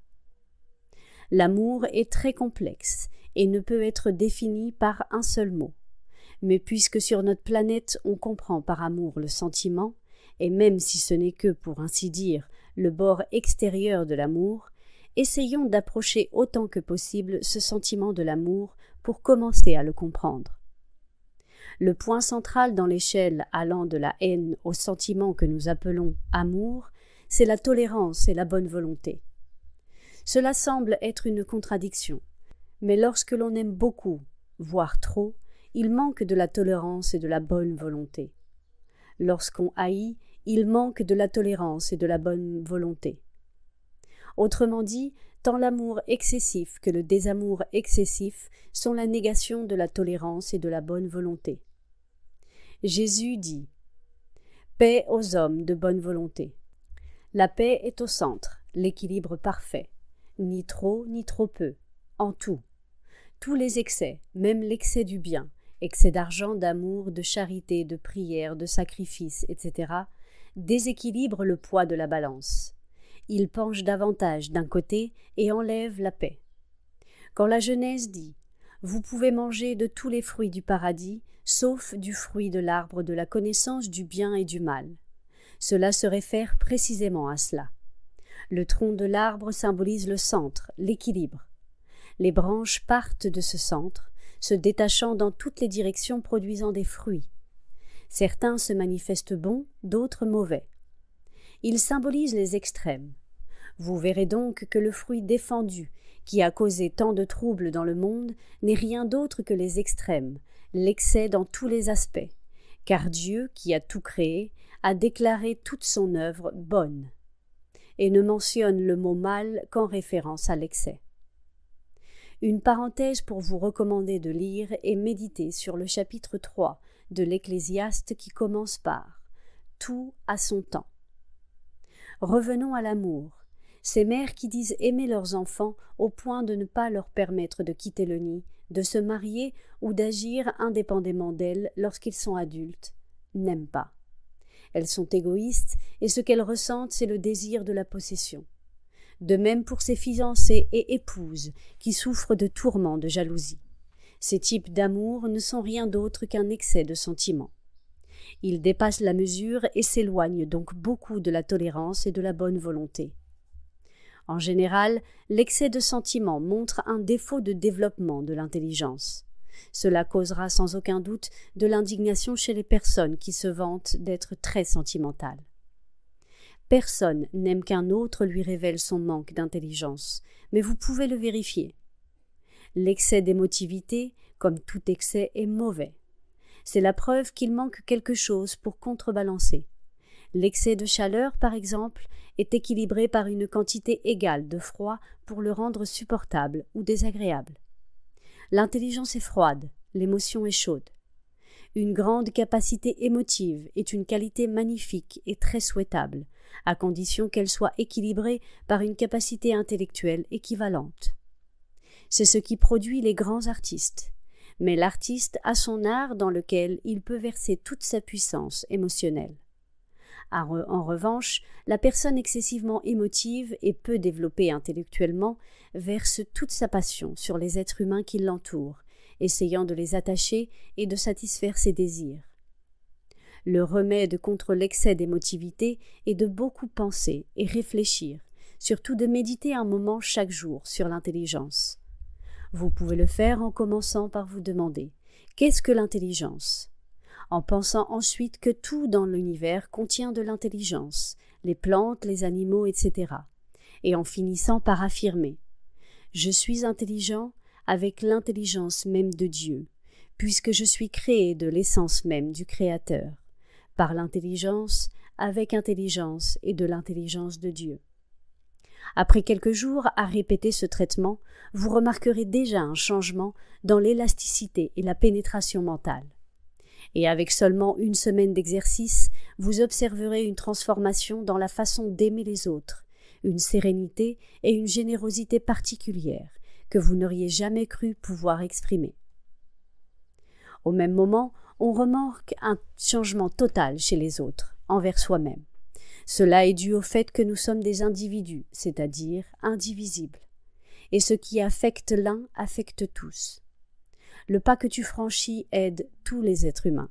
L'amour est très complexe et ne peut être défini par un seul mot. Mais puisque sur notre planète on comprend par amour le sentiment, et même si ce n'est que, pour ainsi dire, le bord extérieur de l'amour, essayons d'approcher autant que possible ce sentiment de l'amour pour commencer à le comprendre. Le point central dans l'échelle allant de la haine au sentiment que nous appelons amour, c'est la tolérance et la bonne volonté. Cela semble être une contradiction, mais lorsque l'on aime beaucoup, voire trop, il manque de la tolérance et de la bonne volonté. Lorsqu'on haït, il manque de la tolérance et de la bonne volonté. Autrement dit, tant l'amour excessif que le désamour excessif sont la négation de la tolérance et de la bonne volonté. Jésus dit Paix aux hommes de bonne volonté. La paix est au centre, l'équilibre parfait, ni trop ni trop peu, en tout. Tous les excès, même l'excès du bien, excès d'argent, d'amour, de charité, de prière, de sacrifice, etc., déséquilibrent le poids de la balance il penche davantage d'un côté et enlève la paix. Quand la Genèse dit Vous pouvez manger de tous les fruits du paradis, sauf du fruit de l'arbre de la connaissance du bien et du mal. Cela se réfère précisément à cela. Le tronc de l'arbre symbolise le centre, l'équilibre. Les branches partent de ce centre, se détachant dans toutes les directions produisant des fruits. Certains se manifestent bons, d'autres mauvais. Ils symbolisent les extrêmes. Vous verrez donc que le fruit défendu, qui a causé tant de troubles dans le monde, n'est rien d'autre que les extrêmes, l'excès dans tous les aspects, car Dieu, qui a tout créé, a déclaré toute son œuvre bonne, et ne mentionne le mot mal qu'en référence à l'excès. Une parenthèse pour vous recommander de lire et méditer sur le chapitre 3 de l'Ecclésiaste qui commence par Tout a son temps. Revenons à l'amour, ces mères qui disent aimer leurs enfants au point de ne pas leur permettre de quitter le nid, de se marier ou d'agir indépendamment d'elles lorsqu'ils sont adultes, n'aiment pas. Elles sont égoïstes et ce qu'elles ressentent, c'est le désir de la possession. De même pour ces fiancées et épouses qui souffrent de tourments de jalousie. Ces types d'amour ne sont rien d'autre qu'un excès de sentiment. Ils dépassent la mesure et s'éloignent donc beaucoup de la tolérance et de la bonne volonté. En général, l'excès de sentiment montre un défaut de développement de l'intelligence. Cela causera sans aucun doute de l'indignation chez les personnes qui se vantent d'être très sentimentales. Personne n'aime qu'un autre lui révèle son manque d'intelligence, mais vous pouvez le vérifier. L'excès d'émotivité, comme tout excès, est mauvais. C'est la preuve qu'il manque quelque chose pour contrebalancer. L'excès de chaleur, par exemple, est équilibré par une quantité égale de froid pour le rendre supportable ou désagréable. L'intelligence est froide, l'émotion est chaude. Une grande capacité émotive est une qualité magnifique et très souhaitable, à condition qu'elle soit équilibrée par une capacité intellectuelle équivalente. C'est ce qui produit les grands artistes. Mais l'artiste a son art dans lequel il peut verser toute sa puissance émotionnelle. En revanche, la personne excessivement émotive et peu développée intellectuellement verse toute sa passion sur les êtres humains qui l'entourent, essayant de les attacher et de satisfaire ses désirs. Le remède contre l'excès d'émotivité est de beaucoup penser et réfléchir, surtout de méditer un moment chaque jour sur l'intelligence. Vous pouvez le faire en commençant par vous demander Qu'est-ce que l'intelligence en pensant ensuite que tout dans l'univers contient de l'intelligence, les plantes, les animaux, etc., et en finissant par affirmer Je suis intelligent avec l'intelligence même de Dieu, puisque je suis créé de l'essence même du Créateur, par l'intelligence, avec intelligence et de l'intelligence de Dieu. Après quelques jours à répéter ce traitement, vous remarquerez déjà un changement dans l'élasticité et la pénétration mentale et avec seulement une semaine d'exercice, vous observerez une transformation dans la façon d'aimer les autres, une sérénité et une générosité particulières que vous n'auriez jamais cru pouvoir exprimer. Au même moment, on remarque un changement total chez les autres, envers soi-même. Cela est dû au fait que nous sommes des individus, c'est-à-dire indivisibles. Et ce qui affecte l'un affecte tous. Le pas que tu franchis aide tous les êtres humains.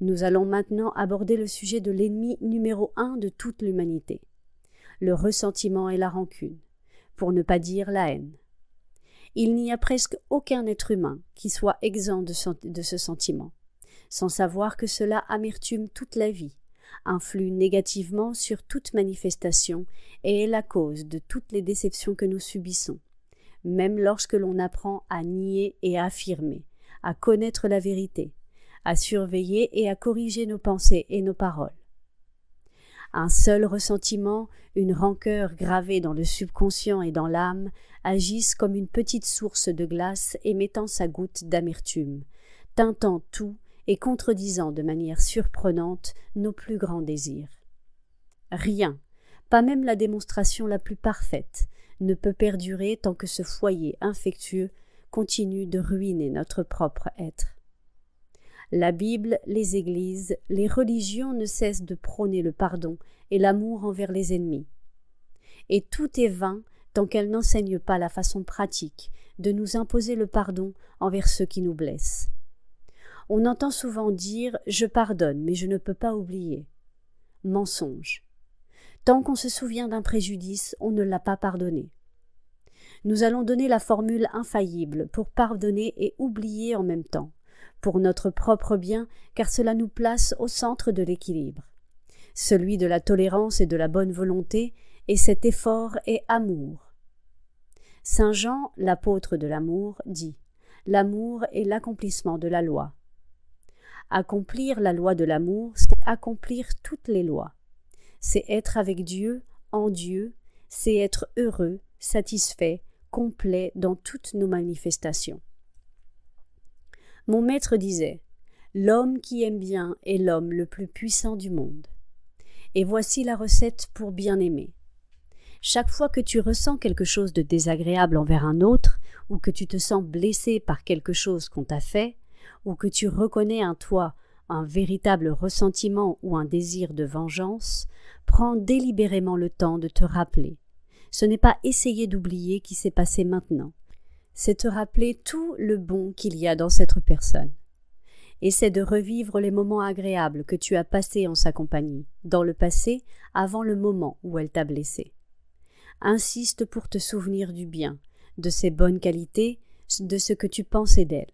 Nous allons maintenant aborder le sujet de l'ennemi numéro un de toute l'humanité, le ressentiment et la rancune, pour ne pas dire la haine. Il n'y a presque aucun être humain qui soit exempt de, de ce sentiment, sans savoir que cela amertume toute la vie, influe négativement sur toute manifestation et est la cause de toutes les déceptions que nous subissons, même lorsque l'on apprend à nier et à affirmer, à connaître la vérité, à surveiller et à corriger nos pensées et nos paroles. Un seul ressentiment, une rancœur gravée dans le subconscient et dans l'âme, agissent comme une petite source de glace émettant sa goutte d'amertume, teintant tout et contredisant de manière surprenante nos plus grands désirs. Rien, pas même la démonstration la plus parfaite, ne peut perdurer tant que ce foyer infectueux continue de ruiner notre propre être. La Bible, les Églises, les religions ne cessent de prôner le pardon et l'amour envers les ennemis. Et tout est vain tant qu'elles n'enseignent pas la façon pratique de nous imposer le pardon envers ceux qui nous blessent. On entend souvent dire Je pardonne, mais je ne peux pas oublier. Mensonge. Tant qu'on se souvient d'un préjudice, on ne l'a pas pardonné. Nous allons donner la formule infaillible pour pardonner et oublier en même temps, pour notre propre bien, car cela nous place au centre de l'équilibre, celui de la tolérance et de la bonne volonté, et cet effort est amour. Saint Jean, l'apôtre de l'amour, dit L'amour est l'accomplissement de la loi. Accomplir la loi de l'amour, c'est accomplir toutes les lois c'est être avec Dieu, en Dieu, c'est être heureux, satisfait, complet dans toutes nos manifestations. Mon maître disait L'homme qui aime bien est l'homme le plus puissant du monde. Et voici la recette pour bien aimer. Chaque fois que tu ressens quelque chose de désagréable envers un autre, ou que tu te sens blessé par quelque chose qu'on t'a fait, ou que tu reconnais un toi un véritable ressentiment ou un désir de vengeance, prends délibérément le temps de te rappeler. Ce n'est pas essayer d'oublier qui s'est passé maintenant. C'est te rappeler tout le bon qu'il y a dans cette personne. Et de revivre les moments agréables que tu as passés en sa compagnie, dans le passé, avant le moment où elle t'a blessé. Insiste pour te souvenir du bien, de ses bonnes qualités, de ce que tu pensais d'elle.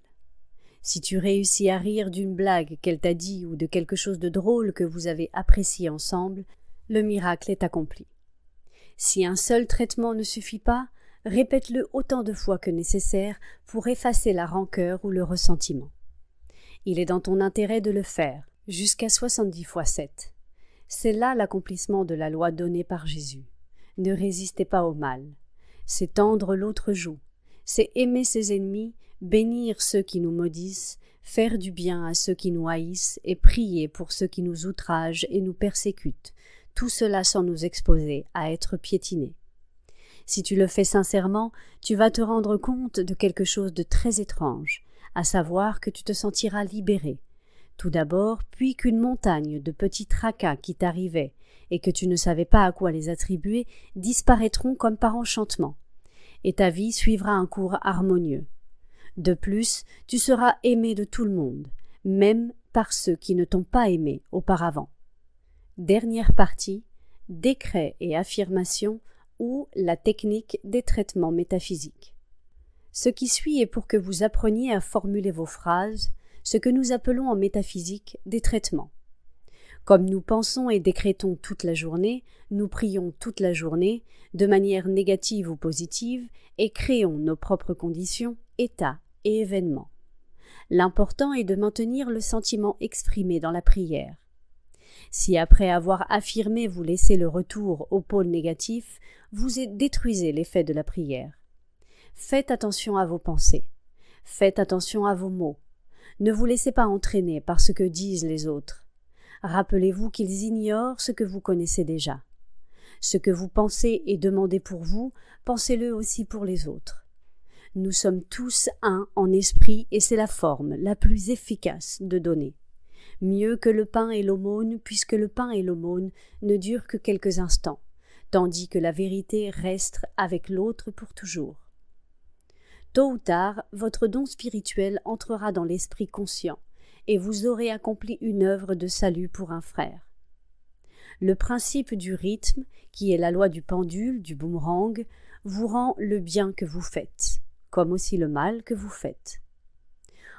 Si tu réussis à rire d'une blague qu'elle t'a dit ou de quelque chose de drôle que vous avez apprécié ensemble, le miracle est accompli. Si un seul traitement ne suffit pas, répète-le autant de fois que nécessaire pour effacer la rancœur ou le ressentiment. Il est dans ton intérêt de le faire, jusqu'à soixante-dix fois 7. C'est là l'accomplissement de la loi donnée par Jésus. Ne résistez pas au mal. C'est tendre l'autre joue. C'est aimer ses ennemis bénir ceux qui nous maudissent, faire du bien à ceux qui nous haïssent et prier pour ceux qui nous outragent et nous persécutent, tout cela sans nous exposer à être piétinés. Si tu le fais sincèrement, tu vas te rendre compte de quelque chose de très étrange, à savoir que tu te sentiras libéré. Tout d'abord, puis qu'une montagne de petits tracas qui t'arrivaient, et que tu ne savais pas à quoi les attribuer, disparaîtront comme par enchantement, et ta vie suivra un cours harmonieux. De plus, tu seras aimé de tout le monde, même par ceux qui ne t'ont pas aimé auparavant. Dernière partie, décret et affirmations ou la technique des traitements métaphysiques. Ce qui suit est pour que vous appreniez à formuler vos phrases, ce que nous appelons en métaphysique des traitements. Comme nous pensons et décrétons toute la journée, nous prions toute la journée, de manière négative ou positive, et créons nos propres conditions, états événements. L'important est de maintenir le sentiment exprimé dans la prière. Si après avoir affirmé vous laissez le retour au pôle négatif, vous détruisez l'effet de la prière. Faites attention à vos pensées. Faites attention à vos mots. Ne vous laissez pas entraîner par ce que disent les autres. Rappelez-vous qu'ils ignorent ce que vous connaissez déjà. Ce que vous pensez et demandez pour vous, pensez-le aussi pour les autres. Nous sommes tous un en esprit et c'est la forme la plus efficace de donner. Mieux que le pain et l'aumône, puisque le pain et l'aumône ne durent que quelques instants, tandis que la vérité reste avec l'autre pour toujours. Tôt ou tard, votre don spirituel entrera dans l'esprit conscient, et vous aurez accompli une œuvre de salut pour un frère. Le principe du rythme, qui est la loi du pendule, du boomerang, vous rend le bien que vous faites comme aussi le mal que vous faites.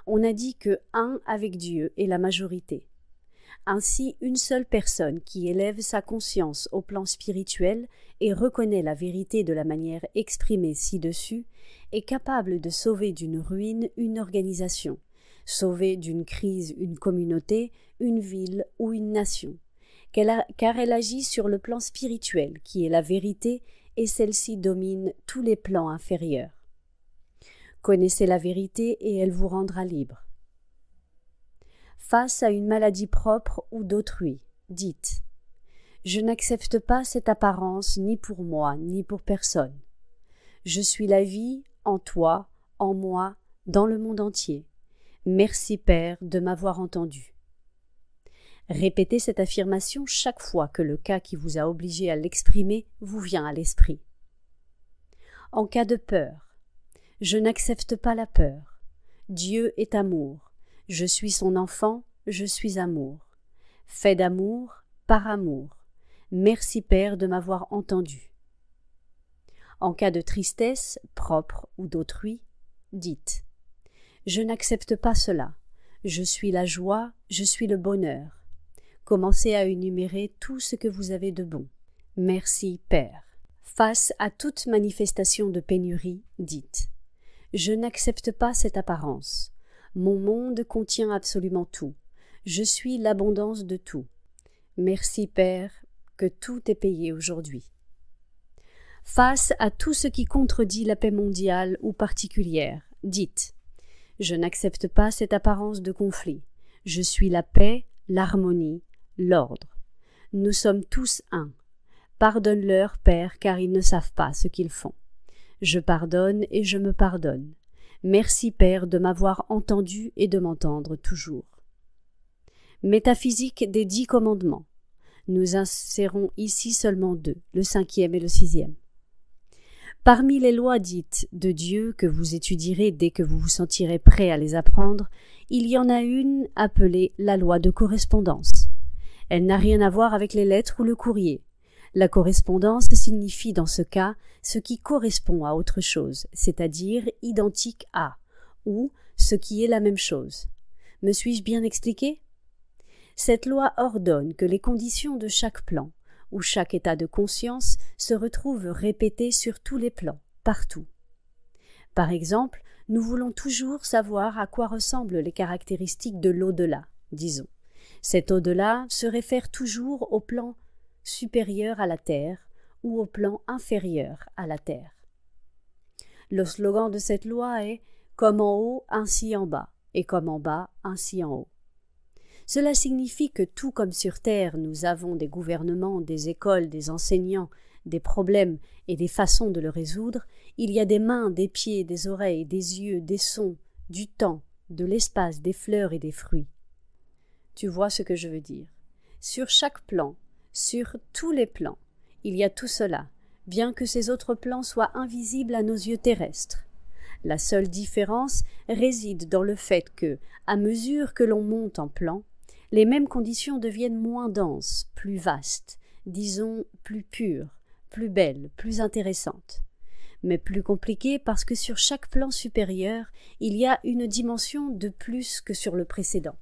On a dit que un avec Dieu est la majorité. Ainsi, une seule personne qui élève sa conscience au plan spirituel et reconnaît la vérité de la manière exprimée ci-dessus est capable de sauver d'une ruine une organisation, sauver d'une crise une communauté, une ville ou une nation, car elle agit sur le plan spirituel qui est la vérité et celle-ci domine tous les plans inférieurs. Connaissez la vérité et elle vous rendra libre. Face à une maladie propre ou d'autrui, dites Je n'accepte pas cette apparence ni pour moi ni pour personne. Je suis la vie en toi, en moi, dans le monde entier. Merci Père de m'avoir entendu. Répétez cette affirmation chaque fois que le cas qui vous a obligé à l'exprimer vous vient à l'esprit. En cas de peur, je n'accepte pas la peur. Dieu est amour. Je suis son enfant, je suis amour. Fait d'amour, par amour. Merci Père de m'avoir entendu. En cas de tristesse, propre ou d'autrui, dites Je n'accepte pas cela. Je suis la joie, je suis le bonheur. Commencez à énumérer tout ce que vous avez de bon. Merci Père. Face à toute manifestation de pénurie, dites je n'accepte pas cette apparence. Mon monde contient absolument tout. Je suis l'abondance de tout. Merci Père, que tout est payé aujourd'hui. Face à tout ce qui contredit la paix mondiale ou particulière, dites Je n'accepte pas cette apparence de conflit. Je suis la paix, l'harmonie, l'ordre. Nous sommes tous un. Pardonne-leur, Père, car ils ne savent pas ce qu'ils font. Je pardonne et je me pardonne. Merci Père de m'avoir entendu et de m'entendre toujours. Métaphysique des dix commandements. Nous insérons ici seulement deux, le cinquième et le sixième. Parmi les lois dites de Dieu que vous étudierez dès que vous vous sentirez prêt à les apprendre, il y en a une appelée la loi de correspondance. Elle n'a rien à voir avec les lettres ou le courrier. La correspondance signifie dans ce cas ce qui correspond à autre chose, c'est-à-dire identique à, ou ce qui est la même chose. Me suis-je bien expliqué Cette loi ordonne que les conditions de chaque plan, ou chaque état de conscience, se retrouvent répétées sur tous les plans, partout. Par exemple, nous voulons toujours savoir à quoi ressemblent les caractéristiques de l'au-delà, disons. Cet au-delà se réfère toujours au plan supérieur à la Terre ou au plan inférieur à la Terre. Le slogan de cette loi est Comme en haut, ainsi en bas, et comme en bas, ainsi en haut. Cela signifie que tout comme sur Terre, nous avons des gouvernements, des écoles, des enseignants, des problèmes et des façons de le résoudre, il y a des mains, des pieds, des oreilles, des yeux, des sons, du temps, de l'espace, des fleurs et des fruits. Tu vois ce que je veux dire. Sur chaque plan, sur tous les plans, il y a tout cela, bien que ces autres plans soient invisibles à nos yeux terrestres. La seule différence réside dans le fait que, à mesure que l'on monte en plan, les mêmes conditions deviennent moins denses, plus vastes, disons plus pures, plus belles, plus intéressantes. Mais plus compliquées parce que sur chaque plan supérieur, il y a une dimension de plus que sur le précédent.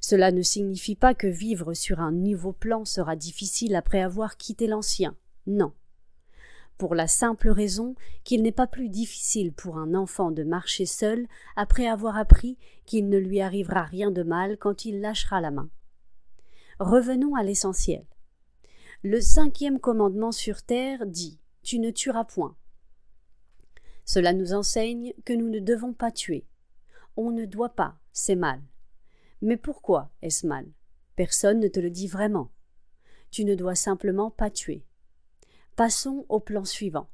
Cela ne signifie pas que vivre sur un nouveau plan sera difficile après avoir quitté l'ancien. Non. Pour la simple raison qu'il n'est pas plus difficile pour un enfant de marcher seul après avoir appris qu'il ne lui arrivera rien de mal quand il lâchera la main. Revenons à l'essentiel. Le cinquième commandement sur terre dit Tu ne tueras point. Cela nous enseigne que nous ne devons pas tuer. On ne doit pas, c'est mal. Mais pourquoi est-ce mal Personne ne te le dit vraiment. Tu ne dois simplement pas tuer. Passons au plan suivant.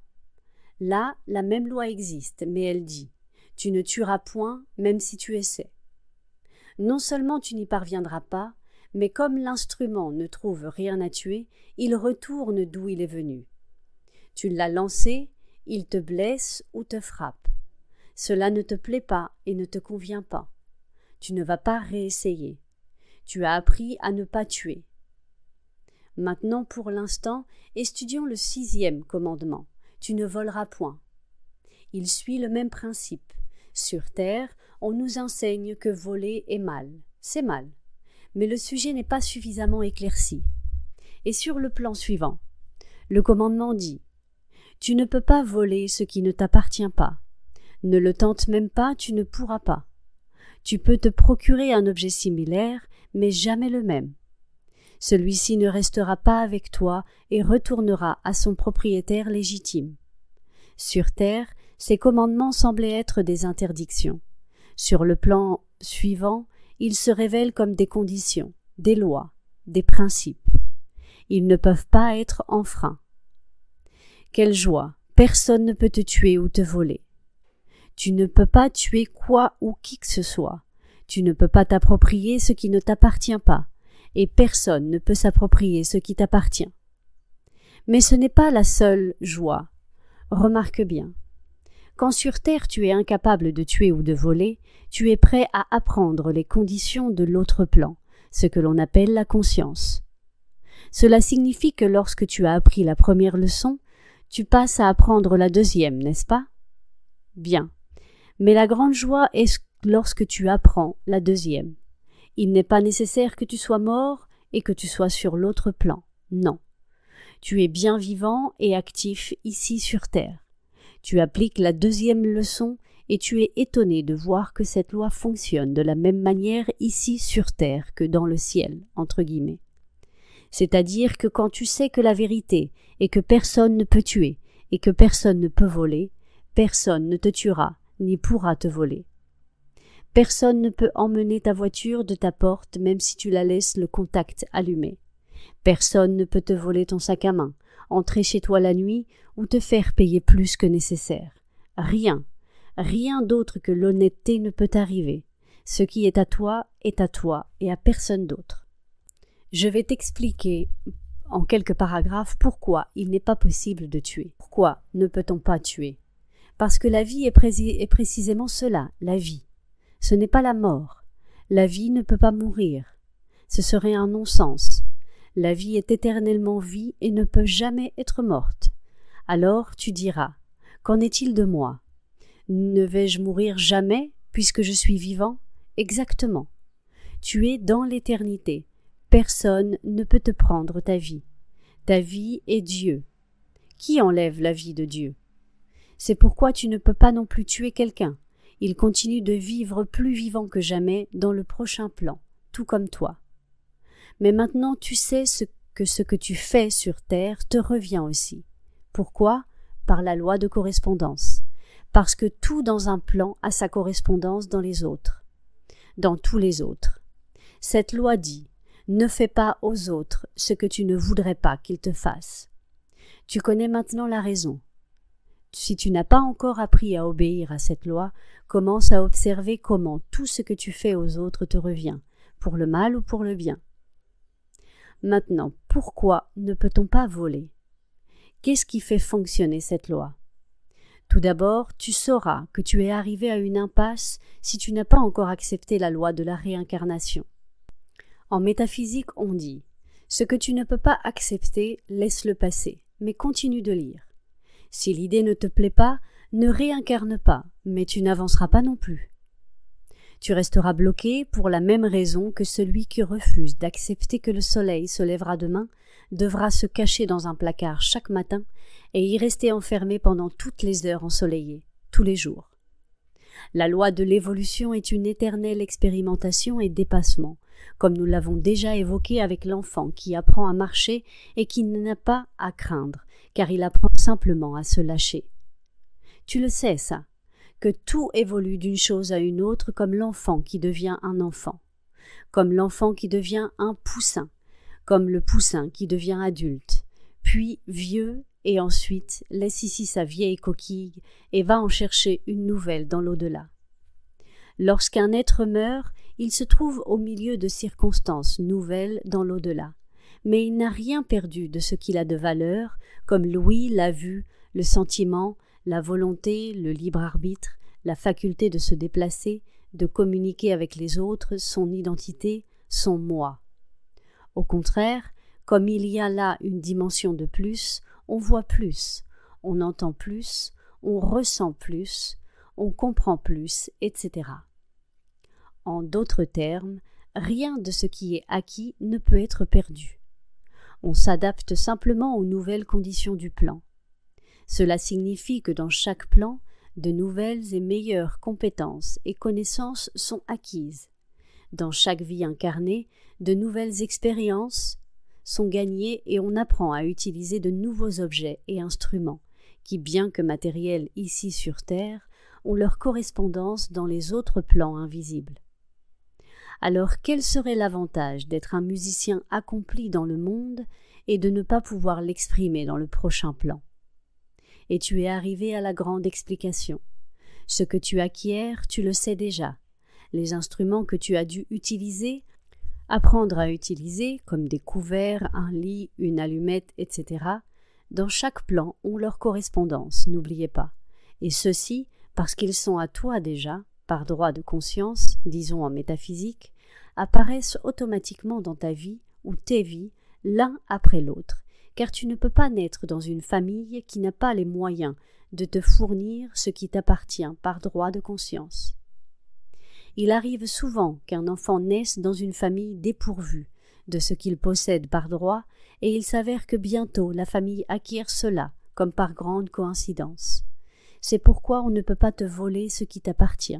Là, la même loi existe, mais elle dit Tu ne tueras point, même si tu essaies. Non seulement tu n'y parviendras pas, mais comme l'instrument ne trouve rien à tuer, il retourne d'où il est venu. Tu l'as lancé, il te blesse ou te frappe. Cela ne te plaît pas et ne te convient pas. Tu ne vas pas réessayer. Tu as appris à ne pas tuer. Maintenant, pour l'instant, étudions le sixième commandement. Tu ne voleras point. Il suit le même principe. Sur Terre, on nous enseigne que voler est mal. C'est mal. Mais le sujet n'est pas suffisamment éclairci. Et sur le plan suivant, le commandement dit Tu ne peux pas voler ce qui ne t'appartient pas. Ne le tente même pas, tu ne pourras pas. Tu peux te procurer un objet similaire, mais jamais le même. Celui-ci ne restera pas avec toi et retournera à son propriétaire légitime. Sur Terre, ces commandements semblaient être des interdictions. Sur le plan suivant, ils se révèlent comme des conditions, des lois, des principes. Ils ne peuvent pas être enfreints. Quelle joie. Personne ne peut te tuer ou te voler. Tu ne peux pas tuer quoi ou qui que ce soit. Tu ne peux pas t'approprier ce qui ne t'appartient pas, et personne ne peut s'approprier ce qui t'appartient. Mais ce n'est pas la seule joie. Remarque bien. Quand sur Terre tu es incapable de tuer ou de voler, tu es prêt à apprendre les conditions de l'autre plan, ce que l'on appelle la conscience. Cela signifie que lorsque tu as appris la première leçon, tu passes à apprendre la deuxième, n'est-ce pas Bien. Mais la grande joie est lorsque tu apprends la deuxième. Il n'est pas nécessaire que tu sois mort et que tu sois sur l'autre plan. Non. Tu es bien vivant et actif ici sur Terre. Tu appliques la deuxième leçon et tu es étonné de voir que cette loi fonctionne de la même manière ici sur Terre que dans le ciel, entre guillemets. C'est-à-dire que quand tu sais que la vérité est que personne ne peut tuer et que personne ne peut voler, personne ne te tuera, ni pourra te voler. Personne ne peut emmener ta voiture de ta porte même si tu la laisses le contact allumé. Personne ne peut te voler ton sac à main, entrer chez toi la nuit ou te faire payer plus que nécessaire. Rien, rien d'autre que l'honnêteté ne peut arriver. Ce qui est à toi est à toi et à personne d'autre. Je vais t'expliquer en quelques paragraphes pourquoi il n'est pas possible de tuer. Pourquoi ne peut-on pas tuer parce que la vie est, précisément cela, la vie. Ce n'est pas la mort. La vie ne peut pas mourir. Ce serait un non-sens. La vie est éternellement vie et ne peut jamais être morte. Alors tu diras, qu'en est-il de moi Ne vais-je mourir jamais puisque je suis vivant Exactement. Tu es dans l'éternité. Personne ne peut te prendre ta vie. Ta vie est Dieu. Qui enlève la vie de Dieu c'est pourquoi tu ne peux pas non plus tuer quelqu'un. Il continue de vivre plus vivant que jamais dans le prochain plan, tout comme toi. Mais maintenant tu sais que ce que tu fais sur Terre te revient aussi. Pourquoi Par la loi de correspondance. Parce que tout dans un plan a sa correspondance dans les autres, dans tous les autres. Cette loi dit ne fais pas aux autres ce que tu ne voudrais pas qu'ils te fassent. Tu connais maintenant la raison si tu n'as pas encore appris à obéir à cette loi, commence à observer comment tout ce que tu fais aux autres te revient, pour le mal ou pour le bien. Maintenant, pourquoi ne peut-on pas voler Qu'est-ce qui fait fonctionner cette loi Tout d'abord, tu sauras que tu es arrivé à une impasse si tu n'as pas encore accepté la loi de la réincarnation. En métaphysique, on dit ce que tu ne peux pas accepter, laisse-le passer, mais continue de lire. Si l'idée ne te plaît pas, ne réincarne pas, mais tu n'avanceras pas non plus. Tu resteras bloqué pour la même raison que celui qui refuse d'accepter que le soleil se lèvera demain devra se cacher dans un placard chaque matin et y rester enfermé pendant toutes les heures ensoleillées, tous les jours. La loi de l'évolution est une éternelle expérimentation et dépassement, comme nous l'avons déjà évoqué avec l'enfant qui apprend à marcher et qui n'a pas à craindre, car il apprend simplement à se lâcher. Tu le sais, ça, que tout évolue d'une chose à une autre comme l'enfant qui devient un enfant, comme l'enfant qui devient un poussin, comme le poussin qui devient adulte, puis vieux et ensuite laisse ici sa vieille coquille et va en chercher une nouvelle dans l'au-delà. Lorsqu'un être meurt, il se trouve au milieu de circonstances nouvelles dans l'au-delà, mais il n'a rien perdu de ce qu'il a de valeur, comme l'ouïe, l'a vue, le sentiment, la volonté, le libre arbitre, la faculté de se déplacer, de communiquer avec les autres, son identité, son moi. Au contraire, comme il y a là une dimension de plus, on voit plus, on entend plus, on ressent plus, on comprend plus, etc. En d'autres termes, rien de ce qui est acquis ne peut être perdu. On s'adapte simplement aux nouvelles conditions du plan. Cela signifie que dans chaque plan, de nouvelles et meilleures compétences et connaissances sont acquises. Dans chaque vie incarnée, de nouvelles expériences sont gagnées et on apprend à utiliser de nouveaux objets et instruments, qui, bien que matériels ici sur Terre, ont leur correspondance dans les autres plans invisibles alors quel serait l'avantage d'être un musicien accompli dans le monde et de ne pas pouvoir l'exprimer dans le prochain plan Et tu es arrivé à la grande explication. Ce que tu acquiers, tu le sais déjà. Les instruments que tu as dû utiliser, apprendre à utiliser, comme des couverts, un lit, une allumette, etc., dans chaque plan ont leur correspondance, n'oubliez pas. Et ceci parce qu'ils sont à toi déjà, par droit de conscience, disons en métaphysique, apparaissent automatiquement dans ta vie ou tes vies, l'un après l'autre, car tu ne peux pas naître dans une famille qui n'a pas les moyens de te fournir ce qui t'appartient par droit de conscience. Il arrive souvent qu'un enfant naisse dans une famille dépourvue de ce qu'il possède par droit, et il s'avère que bientôt la famille acquiert cela, comme par grande coïncidence. C'est pourquoi on ne peut pas te voler ce qui t'appartient,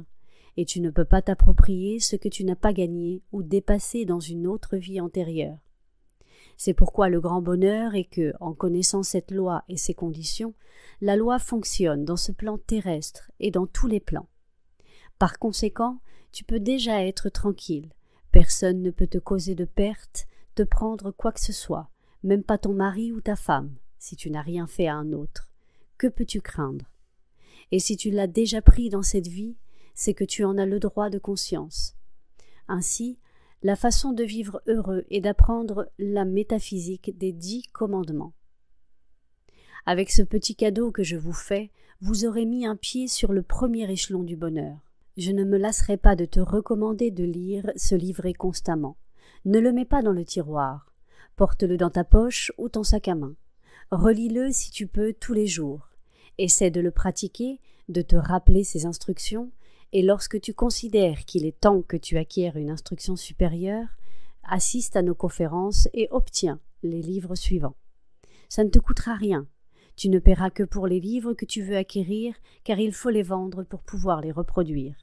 et tu ne peux pas t'approprier ce que tu n'as pas gagné ou dépassé dans une autre vie antérieure. C'est pourquoi le grand bonheur est que, en connaissant cette loi et ses conditions, la loi fonctionne dans ce plan terrestre et dans tous les plans. Par conséquent, tu peux déjà être tranquille. Personne ne peut te causer de perte, te prendre quoi que ce soit, même pas ton mari ou ta femme, si tu n'as rien fait à un autre. Que peux-tu craindre Et si tu l'as déjà pris dans cette vie, c'est que tu en as le droit de conscience. Ainsi, la façon de vivre heureux est d'apprendre la métaphysique des dix commandements. Avec ce petit cadeau que je vous fais, vous aurez mis un pied sur le premier échelon du bonheur. Je ne me lasserai pas de te recommander de lire ce livret constamment. Ne le mets pas dans le tiroir. Porte-le dans ta poche ou ton sac à main. Relis-le si tu peux tous les jours. Essaie de le pratiquer, de te rappeler ses instructions, et lorsque tu considères qu'il est temps que tu acquières une instruction supérieure, assiste à nos conférences et obtiens les livres suivants. Ça ne te coûtera rien. Tu ne paieras que pour les livres que tu veux acquérir, car il faut les vendre pour pouvoir les reproduire.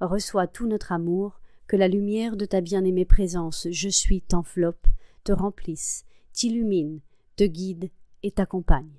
Reçois tout notre amour, que la lumière de ta bien-aimée présence Je suis t'enveloppe, te remplisse, t'illumine, te guide et t'accompagne.